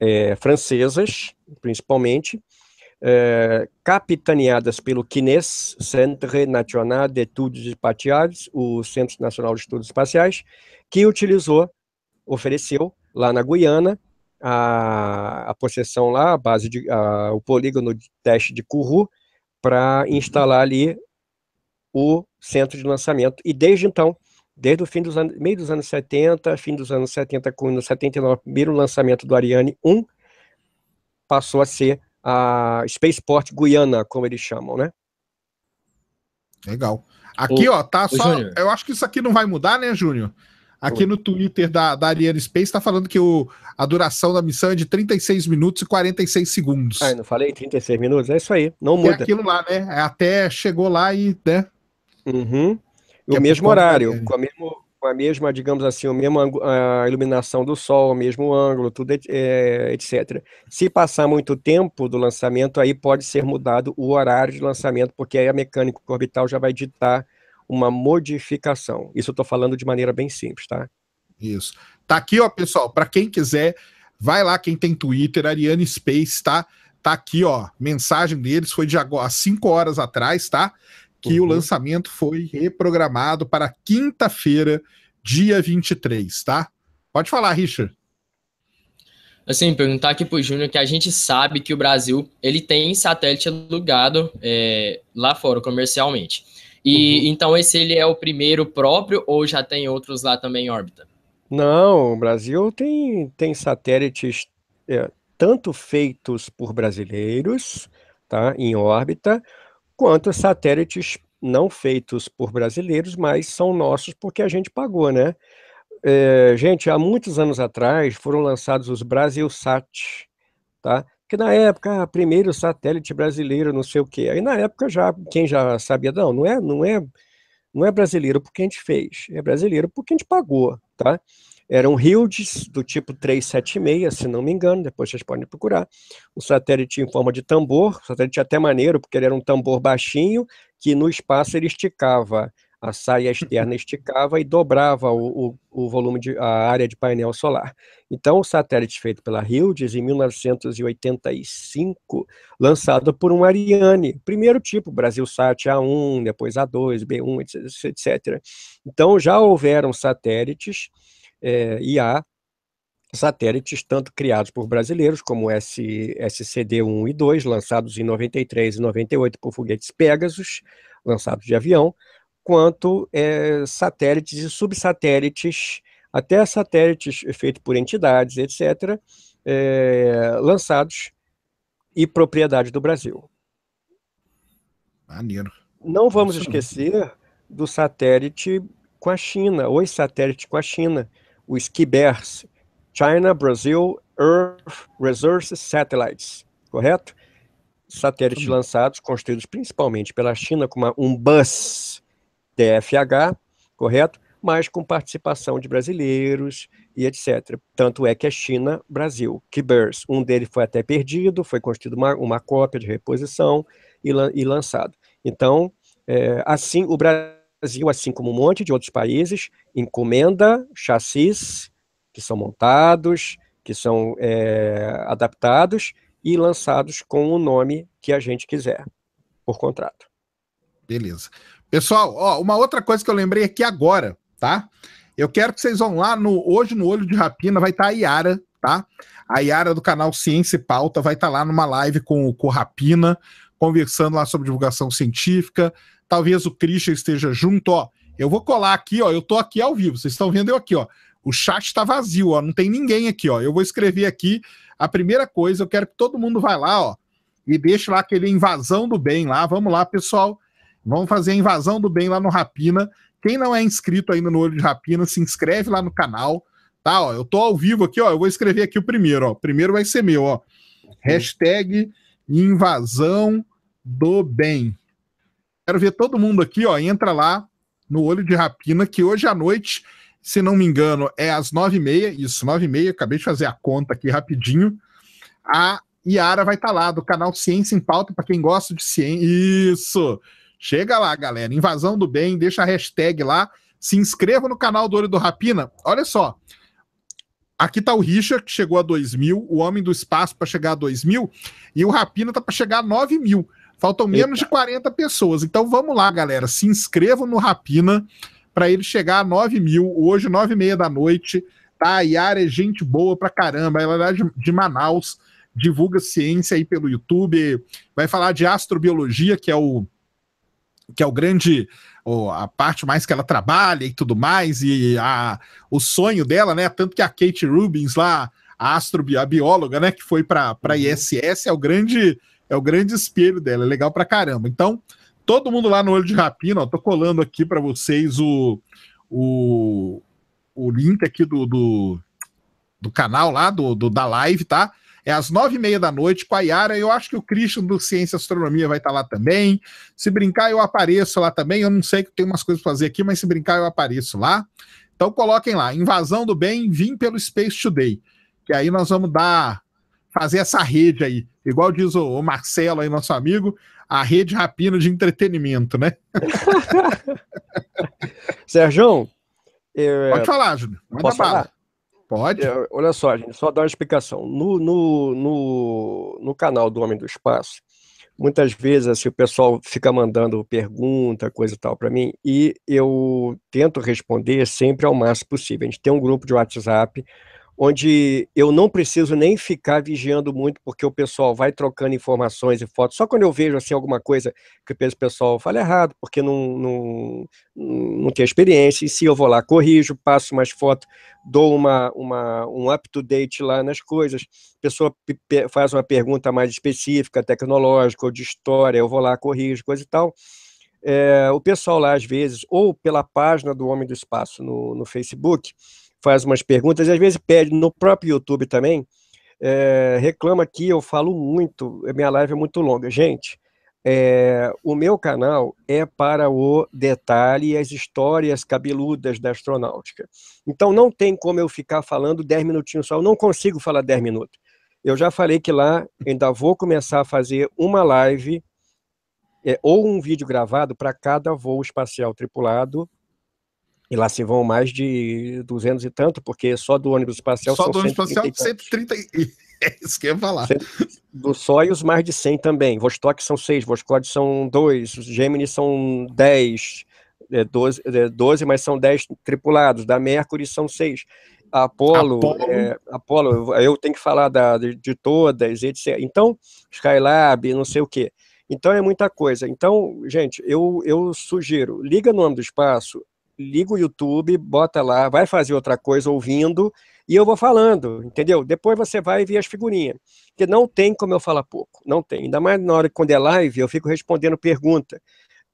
é, francesas, principalmente, eh, capitaneadas pelo CNES, Centre Nacional Estudos Espaciais, o Centro Nacional de Estudos Espaciais, que utilizou, ofereceu lá na Guiana, a, a possessão lá, a base de, a, o polígono de teste de Kourou, para instalar ali o centro de lançamento. E desde então, desde o fim dos anos, meio dos anos 70, fim dos anos 70, com no 79, primeiro lançamento do Ariane 1, passou a ser a Spaceport Guiana, como eles chamam, né? Legal. Aqui, o, ó, tá só. Junior. Eu acho que isso aqui não vai mudar, né, Júnior? Aqui no Twitter da, da Ariane Space tá falando que o, a duração da missão é de 36 minutos e 46 segundos. Ah, não falei 36 minutos? É isso aí, não é muda. É aquilo lá, né? É até chegou lá e, né? Uhum. E o é mesmo horário, com a mesmo, com a mesma, digamos assim, a mesma a iluminação do sol, o mesmo ângulo, tudo, é, etc. Se passar muito tempo do lançamento, aí pode ser mudado o horário de lançamento, porque aí a mecânica orbital já vai ditar uma modificação. Isso eu estou falando de maneira bem simples, tá? Isso. Tá aqui, ó, pessoal, para quem quiser, vai lá, quem tem Twitter, Ariane Space, tá? Tá aqui, ó, mensagem deles, foi de agora, 5 horas atrás, tá? que uhum. o lançamento foi reprogramado para quinta-feira, dia 23, tá? Pode falar, Richard. Assim, perguntar aqui para o Júnior que a gente sabe que o Brasil ele tem satélite alugado é, lá fora comercialmente. E uhum. então esse ele é o primeiro próprio ou já tem outros lá também em órbita? Não, o Brasil tem, tem satélites é, tanto feitos por brasileiros, tá, em órbita, quanto satélites não feitos por brasileiros, mas são nossos porque a gente pagou, né? É, gente, há muitos anos atrás foram lançados os BrasilSat, tá? Que na época, ah, primeiro satélite brasileiro, não sei o quê. Aí na época já, quem já sabia, não, não é, não é, não é brasileiro porque a gente fez, é brasileiro porque a gente pagou, tá? eram Hildes, do tipo 376, se não me engano, depois vocês podem procurar. Um satélite em forma de tambor, um satélite é até maneiro, porque ele era um tambor baixinho, que no espaço ele esticava, a saia externa (laughs) esticava e dobrava o, o, o volume, de, a área de painel solar. Então, o satélite feito pela Hildes, em 1985, lançado por um Ariane, primeiro tipo, Brasilsat A1, depois A2, B1, etc. Então, já houveram satélites é, e há satélites tanto criados por brasileiros, como o SCD-1 e 2, lançados em 93 e 98 por foguetes Pegasus, lançados de avião, quanto é, satélites e subsatélites, até satélites feitos por entidades, etc., é, lançados e propriedade do Brasil. Maneiro. Não vamos Nossa, esquecer do satélite com a China, os satélites com a China, os KIBERS, China Brazil Earth Resources Satellites, correto? Satélites lançados, construídos principalmente pela China, com um bus DFH, correto? Mas com participação de brasileiros e etc. Tanto é que a é China, Brasil, KIBERS, um deles foi até perdido, foi construído uma, uma cópia de reposição e, e lançado. Então, é, assim, o Brasil Brasil, assim como um monte de outros países, encomenda chassis que são montados, que são é, adaptados e lançados com o nome que a gente quiser, por contrato. Beleza. Pessoal, ó, uma outra coisa que eu lembrei aqui agora, tá? Eu quero que vocês vão lá no hoje no Olho de Rapina vai estar tá a Yara, tá? A Yara do canal Ciência e Pauta vai estar tá lá numa live com, o Rapina, conversando lá sobre divulgação científica, Talvez o Christian esteja junto, ó. Eu vou colar aqui, ó. Eu tô aqui ao vivo. Vocês estão vendo eu aqui, ó. O chat tá vazio, ó. Não tem ninguém aqui, ó. Eu vou escrever aqui a primeira coisa. Eu quero que todo mundo vá lá, ó. E deixe lá aquele invasão do bem lá. Vamos lá, pessoal. Vamos fazer a invasão do bem lá no Rapina. Quem não é inscrito ainda no Olho de Rapina, se inscreve lá no canal. Tá, ó. Eu tô ao vivo aqui, ó. Eu vou escrever aqui o primeiro, ó. O primeiro vai ser meu, ó. Hashtag invasão do bem. Quero ver todo mundo aqui, ó. Entra lá no Olho de Rapina, que hoje à noite, se não me engano, é às nove e meia. Isso, nove e meia. Acabei de fazer a conta aqui rapidinho. A Yara vai estar tá lá, do canal Ciência em Pauta, para quem gosta de ciência. Isso! Chega lá, galera. Invasão do bem, deixa a hashtag lá. Se inscreva no canal do Olho do Rapina. Olha só. Aqui tá o Richard, que chegou a 2 mil, o Homem do Espaço para chegar a 2 mil, e o Rapina tá para chegar a 9 mil. Faltam menos de 40 pessoas. Então vamos lá, galera. Se inscrevam no Rapina para ele chegar a 9 mil. Hoje, 9 e meia da noite. Tá? A Yara é gente boa pra caramba. Ela é de, de Manaus. Divulga ciência aí pelo YouTube. Vai falar de astrobiologia, que é o que é o grande oh, a parte mais que ela trabalha e tudo mais e a, o sonho dela, né? Tanto que a Kate Rubins lá, a astrobióloga, né, que foi para para uhum. ISS, é o grande é o grande espelho dela, é legal pra caramba. Então, todo mundo lá no Olho de Rapina, ó, tô colando aqui para vocês o, o, o link aqui do, do, do canal lá, do, do, da live, tá? É às nove e meia da noite com a Yara. Eu acho que o Christian do Ciência e Astronomia vai estar tá lá também. Se brincar, eu apareço lá também. Eu não sei que tem umas coisas pra fazer aqui, mas se brincar, eu apareço lá. Então coloquem lá, Invasão do Bem, vim pelo Space Today. Que aí nós vamos dar fazer essa rede aí. Igual diz o Marcelo aí, nosso amigo, a rede rapina de entretenimento, né? (laughs) Sérgio, eu, é, pode falar, Júlio. Manda falar? Pode. Eu, olha só, gente, só dar uma explicação. No, no, no, no canal do Homem do Espaço, muitas vezes assim, o pessoal fica mandando pergunta, coisa e tal para mim, e eu tento responder sempre ao máximo possível. A gente tem um grupo de WhatsApp onde eu não preciso nem ficar vigiando muito, porque o pessoal vai trocando informações e fotos. Só quando eu vejo assim, alguma coisa que o pessoal fala errado, porque não, não, não tem experiência, e se eu vou lá, corrijo, passo mais fotos, dou uma, uma, um up-to-date lá nas coisas. A pessoa faz uma pergunta mais específica, tecnológica ou de história, eu vou lá, corrijo, coisa e tal. É, o pessoal lá, às vezes, ou pela página do Homem do Espaço no, no Facebook, faz umas perguntas, e às vezes pede no próprio YouTube também, é, reclama que eu falo muito, minha live é muito longa. Gente, é, o meu canal é para o detalhe e as histórias cabeludas da astronáutica. Então não tem como eu ficar falando 10 minutinhos só, eu não consigo falar 10 minutos. Eu já falei que lá ainda vou começar a fazer uma live é, ou um vídeo gravado para cada voo espacial tripulado e lá se vão mais de 200 e tanto, porque só do ônibus espacial só são do ônibus espacial, 130 e... (laughs) É isso que eu ia falar. Do Soyuz, mais de 100 também. Vostok são 6, Voskhod são 2, Gemini são 10, 12, 12, mas são 10 tripulados. Da Mercury são 6. Apolo, Apolo. É, Apolo eu tenho que falar da, de, de todas, etc. Então, Skylab, não sei o quê. Então é muita coisa. Então, gente, eu, eu sugiro, liga no nome do espaço, liga o YouTube, bota lá, vai fazer outra coisa ouvindo, e eu vou falando, entendeu? Depois você vai ver as figurinhas. Porque não tem como eu falar pouco, não tem. Ainda mais na hora quando é live, eu fico respondendo pergunta.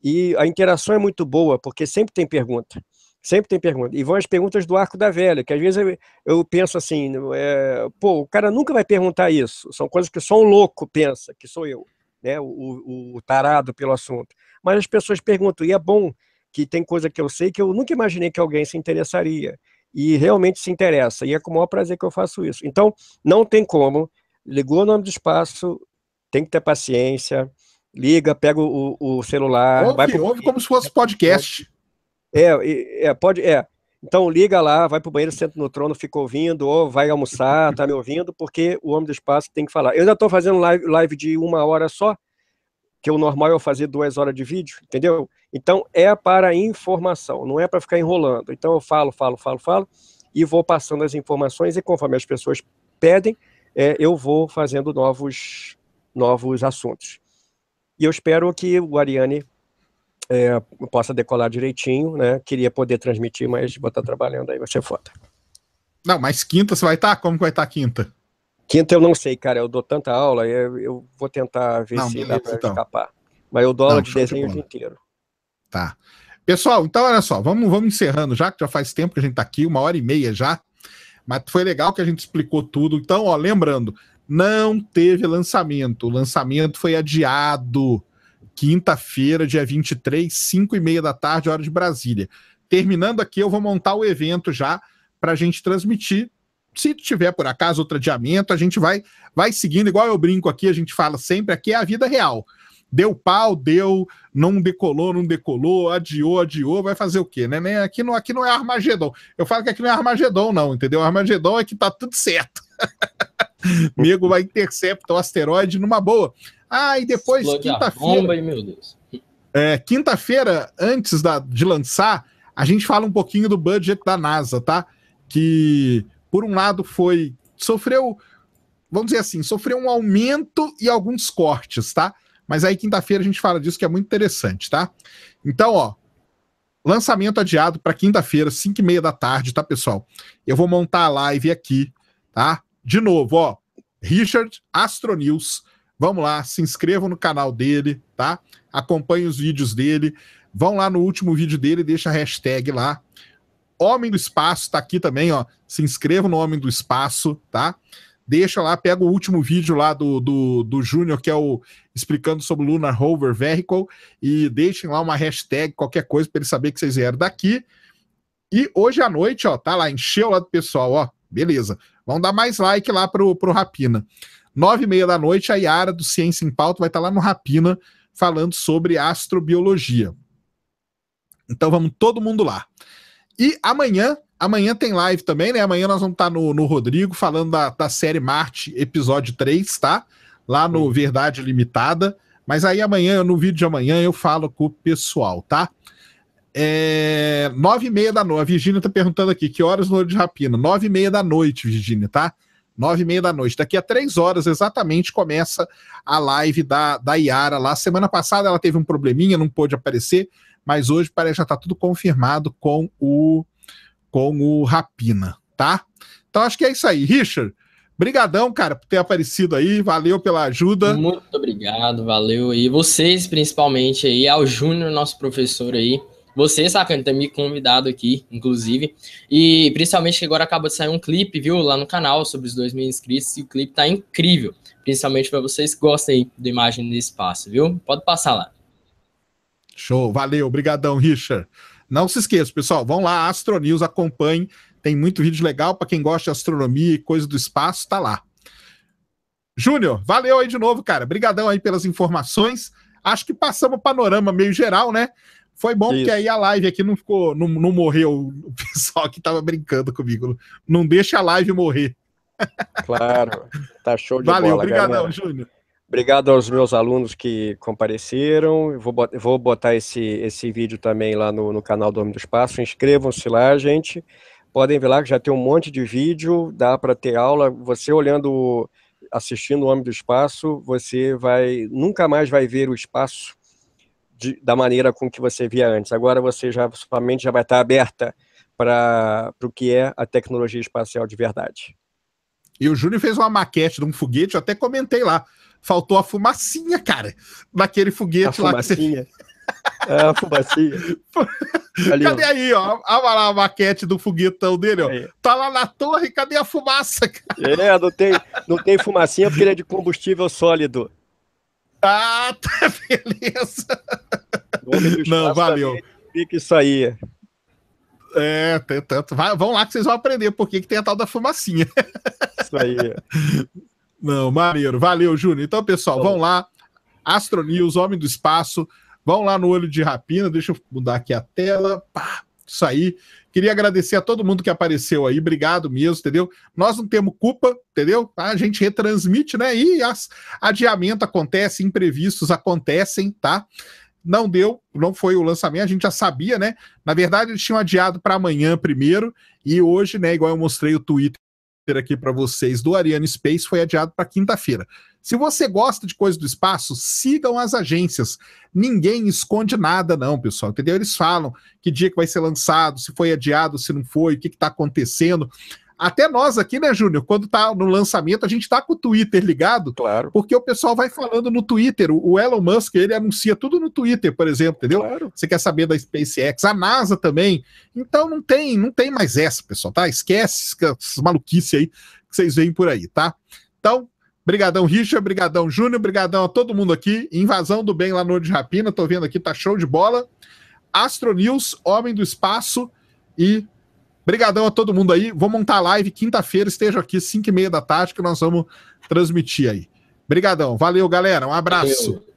E a interação é muito boa, porque sempre tem pergunta. Sempre tem pergunta. E vão as perguntas do Arco da Velha, que às vezes eu, eu penso assim, é, pô, o cara nunca vai perguntar isso. São coisas que só um louco pensa, que sou eu, né? o, o, o tarado pelo assunto. Mas as pessoas perguntam, e é bom que tem coisa que eu sei que eu nunca imaginei que alguém se interessaria e realmente se interessa. E é com o maior prazer que eu faço isso. Então, não tem como. Ligou o nome do espaço, tem que ter paciência. Liga, pega o, o celular. Ouve, vai pro... ouve como se fosse podcast. É, é, pode. É. Então liga lá, vai pro banheiro, senta no trono, fica ouvindo, ou vai almoçar, tá me ouvindo, porque o homem do espaço tem que falar. Eu já estou fazendo live, live de uma hora só, que o normal é eu fazer duas horas de vídeo, entendeu? Então, é para informação, não é para ficar enrolando. Então, eu falo, falo, falo, falo, e vou passando as informações, e conforme as pessoas pedem, é, eu vou fazendo novos, novos assuntos. E eu espero que o Ariane é, possa decolar direitinho, né? Queria poder transmitir, mas vou estar trabalhando aí, vai ser foda. Não, mas quinta você vai estar? Como que vai estar quinta? Quinta eu não sei, cara. Eu dou tanta aula, eu, vou tentar ver não, se beleza, dá para então. escapar. Mas eu dou aula não, de desenho o dia inteiro. Tá. Pessoal, então olha só, vamos, vamos encerrando já, que já faz tempo que a gente está aqui, uma hora e meia já. Mas foi legal que a gente explicou tudo. Então, ó, lembrando, não teve lançamento. O lançamento foi adiado. Quinta-feira, dia 23, 5 e meia da tarde, hora de Brasília. Terminando aqui, eu vou montar o evento já para a gente transmitir. Se tiver, por acaso, outro adiamento, a gente vai vai seguindo, igual eu brinco aqui, a gente fala sempre, aqui é a vida real deu pau, deu, não decolou, não decolou, adiou, adiou, vai fazer o quê, né? Nem aqui não, aqui não é Armagedon. Eu falo que aqui não é Armagedon não, entendeu? Armagedon é que tá tudo certo. o (laughs) nego vai interceptar o asteroide numa boa. Ah, e depois quinta-feira. É, quinta-feira antes da, de lançar, a gente fala um pouquinho do budget da NASA, tá? Que por um lado foi sofreu, vamos dizer assim, sofreu um aumento e alguns cortes, tá? Mas aí quinta-feira a gente fala disso que é muito interessante, tá? Então, ó, lançamento adiado para quinta-feira, 5 e meia da tarde, tá, pessoal? Eu vou montar a live aqui, tá? De novo, ó, Richard Astronews, vamos lá, se inscrevam no canal dele, tá? Acompanhem os vídeos dele, vão lá no último vídeo dele, deixa a hashtag lá. Homem do Espaço tá aqui também, ó. Se inscrevam no Homem do Espaço, tá? deixa lá, pega o último vídeo lá do, do, do Júnior, que é o explicando sobre o Lunar Rover Vehicle, e deixem lá uma hashtag, qualquer coisa, para ele saber que vocês vieram daqui. E hoje à noite, ó, tá lá, encheu lá do pessoal, ó, beleza. Vão dar mais like lá pro, pro Rapina. Nove e meia da noite, a Yara do Ciência em Pauta vai estar tá lá no Rapina falando sobre astrobiologia. Então vamos todo mundo lá. E amanhã Amanhã tem live também, né? Amanhã nós vamos estar tá no, no Rodrigo falando da, da série Marte, episódio 3, tá? Lá no Sim. Verdade Limitada. Mas aí amanhã, no vídeo de amanhã, eu falo com o pessoal, tá? É... Nove e meia da noite. A Virgínia tá perguntando aqui, que horas no olho de rapina? Nove e meia da noite, Virgínia, tá? Nove e meia da noite. Daqui a três horas, exatamente, começa a live da, da Yara lá. Semana passada ela teve um probleminha, não pôde aparecer, mas hoje parece que já tá tudo confirmado com o com o Rapina, tá? Então acho que é isso aí. Richard, brigadão, cara, por ter aparecido aí, valeu pela ajuda. Muito obrigado, valeu. E vocês, principalmente aí, ao Júnior, nosso professor aí, você, Sacane, ter tá me convidado aqui, inclusive. E principalmente que agora acabou de sair um clipe, viu, lá no canal, sobre os dois mil inscritos. E o clipe tá incrível. Principalmente para vocês que gostam aí da imagem do espaço, viu? Pode passar lá. Show, valeu, Obrigadão, Richard. Não se esqueça, pessoal, vão lá, Astronews, acompanhem. Tem muito vídeo legal para quem gosta de astronomia e coisa do espaço, tá lá. Júnior, valeu aí de novo, cara. Obrigadão aí pelas informações. Acho que passamos o panorama meio geral, né? Foi bom Isso. porque aí a live aqui não ficou, não, não morreu o (laughs) pessoal que tava brincando comigo. Não deixa a live morrer. Claro, tá show de Valeu, bola. Valeu, obrigadão, Júnior. Obrigado aos meus alunos que compareceram. Vou botar, esse, esse vídeo também lá no, no canal do Homem do Espaço. Inscrevam-se lá, gente. Podem ver lá que já tem um monte de vídeo, dá para ter aula. Você olhando, assistindo o Homem do Espaço, você vai nunca mais vai ver o espaço de, da maneira com que você via antes. Agora você já, sua mente já vai estar aberta para o que é a tecnologia espacial de verdade. E o Júnior fez uma maquete de um foguete, eu até comentei lá faltou a fumacinha, cara, naquele foguete a lá fumacinha. que você. É a fumacinha. (laughs) Ali, cadê ó. aí, ó? Olha lá a maquete do foguetão dele, ó. Aí. Tá lá na torre, cadê a fumaça, (laughs) cara? É, não tem, não tem fumacinha porque ele é de combustível sólido. Ah, (laughs) tá, beleza. Não, valeu. Fica isso aí. É, tem tanto. Vai, vão lá que vocês vão aprender por que tem a tal da fumacinha. Isso aí. Não, maneiro. Valeu, Júnior. Então, pessoal, Bom. vão lá. Astro News, Homem do Espaço. Vão lá no Olho de Rapina. Deixa eu mudar aqui a tela. Pá, isso aí. Queria agradecer a todo mundo que apareceu aí. Obrigado mesmo, entendeu? Nós não temos culpa, entendeu? A gente retransmite, né? E as, adiamento acontece, imprevistos acontecem, tá? Não deu, não foi o lançamento, a gente já sabia, né? Na verdade, eles tinham adiado para amanhã primeiro, e hoje, né, igual eu mostrei o Twitter aqui para vocês do Ariane Space foi adiado para quinta-feira. Se você gosta de coisas do espaço, sigam as agências. Ninguém esconde nada, não, pessoal, entendeu? Eles falam que dia que vai ser lançado, se foi adiado, se não foi, o que está acontecendo. Até nós aqui, né, Júnior? Quando tá no lançamento, a gente tá com o Twitter ligado. Claro. Porque o pessoal vai falando no Twitter. O Elon Musk, ele anuncia tudo no Twitter, por exemplo, entendeu? Claro. Você quer saber da SpaceX, a NASA também. Então não tem, não tem mais essa, pessoal, tá? Esquece essas maluquices aí que vocês veem por aí, tá? Então, Brigadão, Richard. Brigadão, Júnior. Brigadão a todo mundo aqui. Invasão do Bem lá no de Rapina. Tô vendo aqui, tá show de bola. Astro News, Homem do Espaço e Obrigadão a todo mundo aí. Vou montar a live quinta-feira, esteja aqui, 5 e meia da tarde, que nós vamos transmitir aí. Obrigadão. Valeu, galera. Um abraço. Valeu.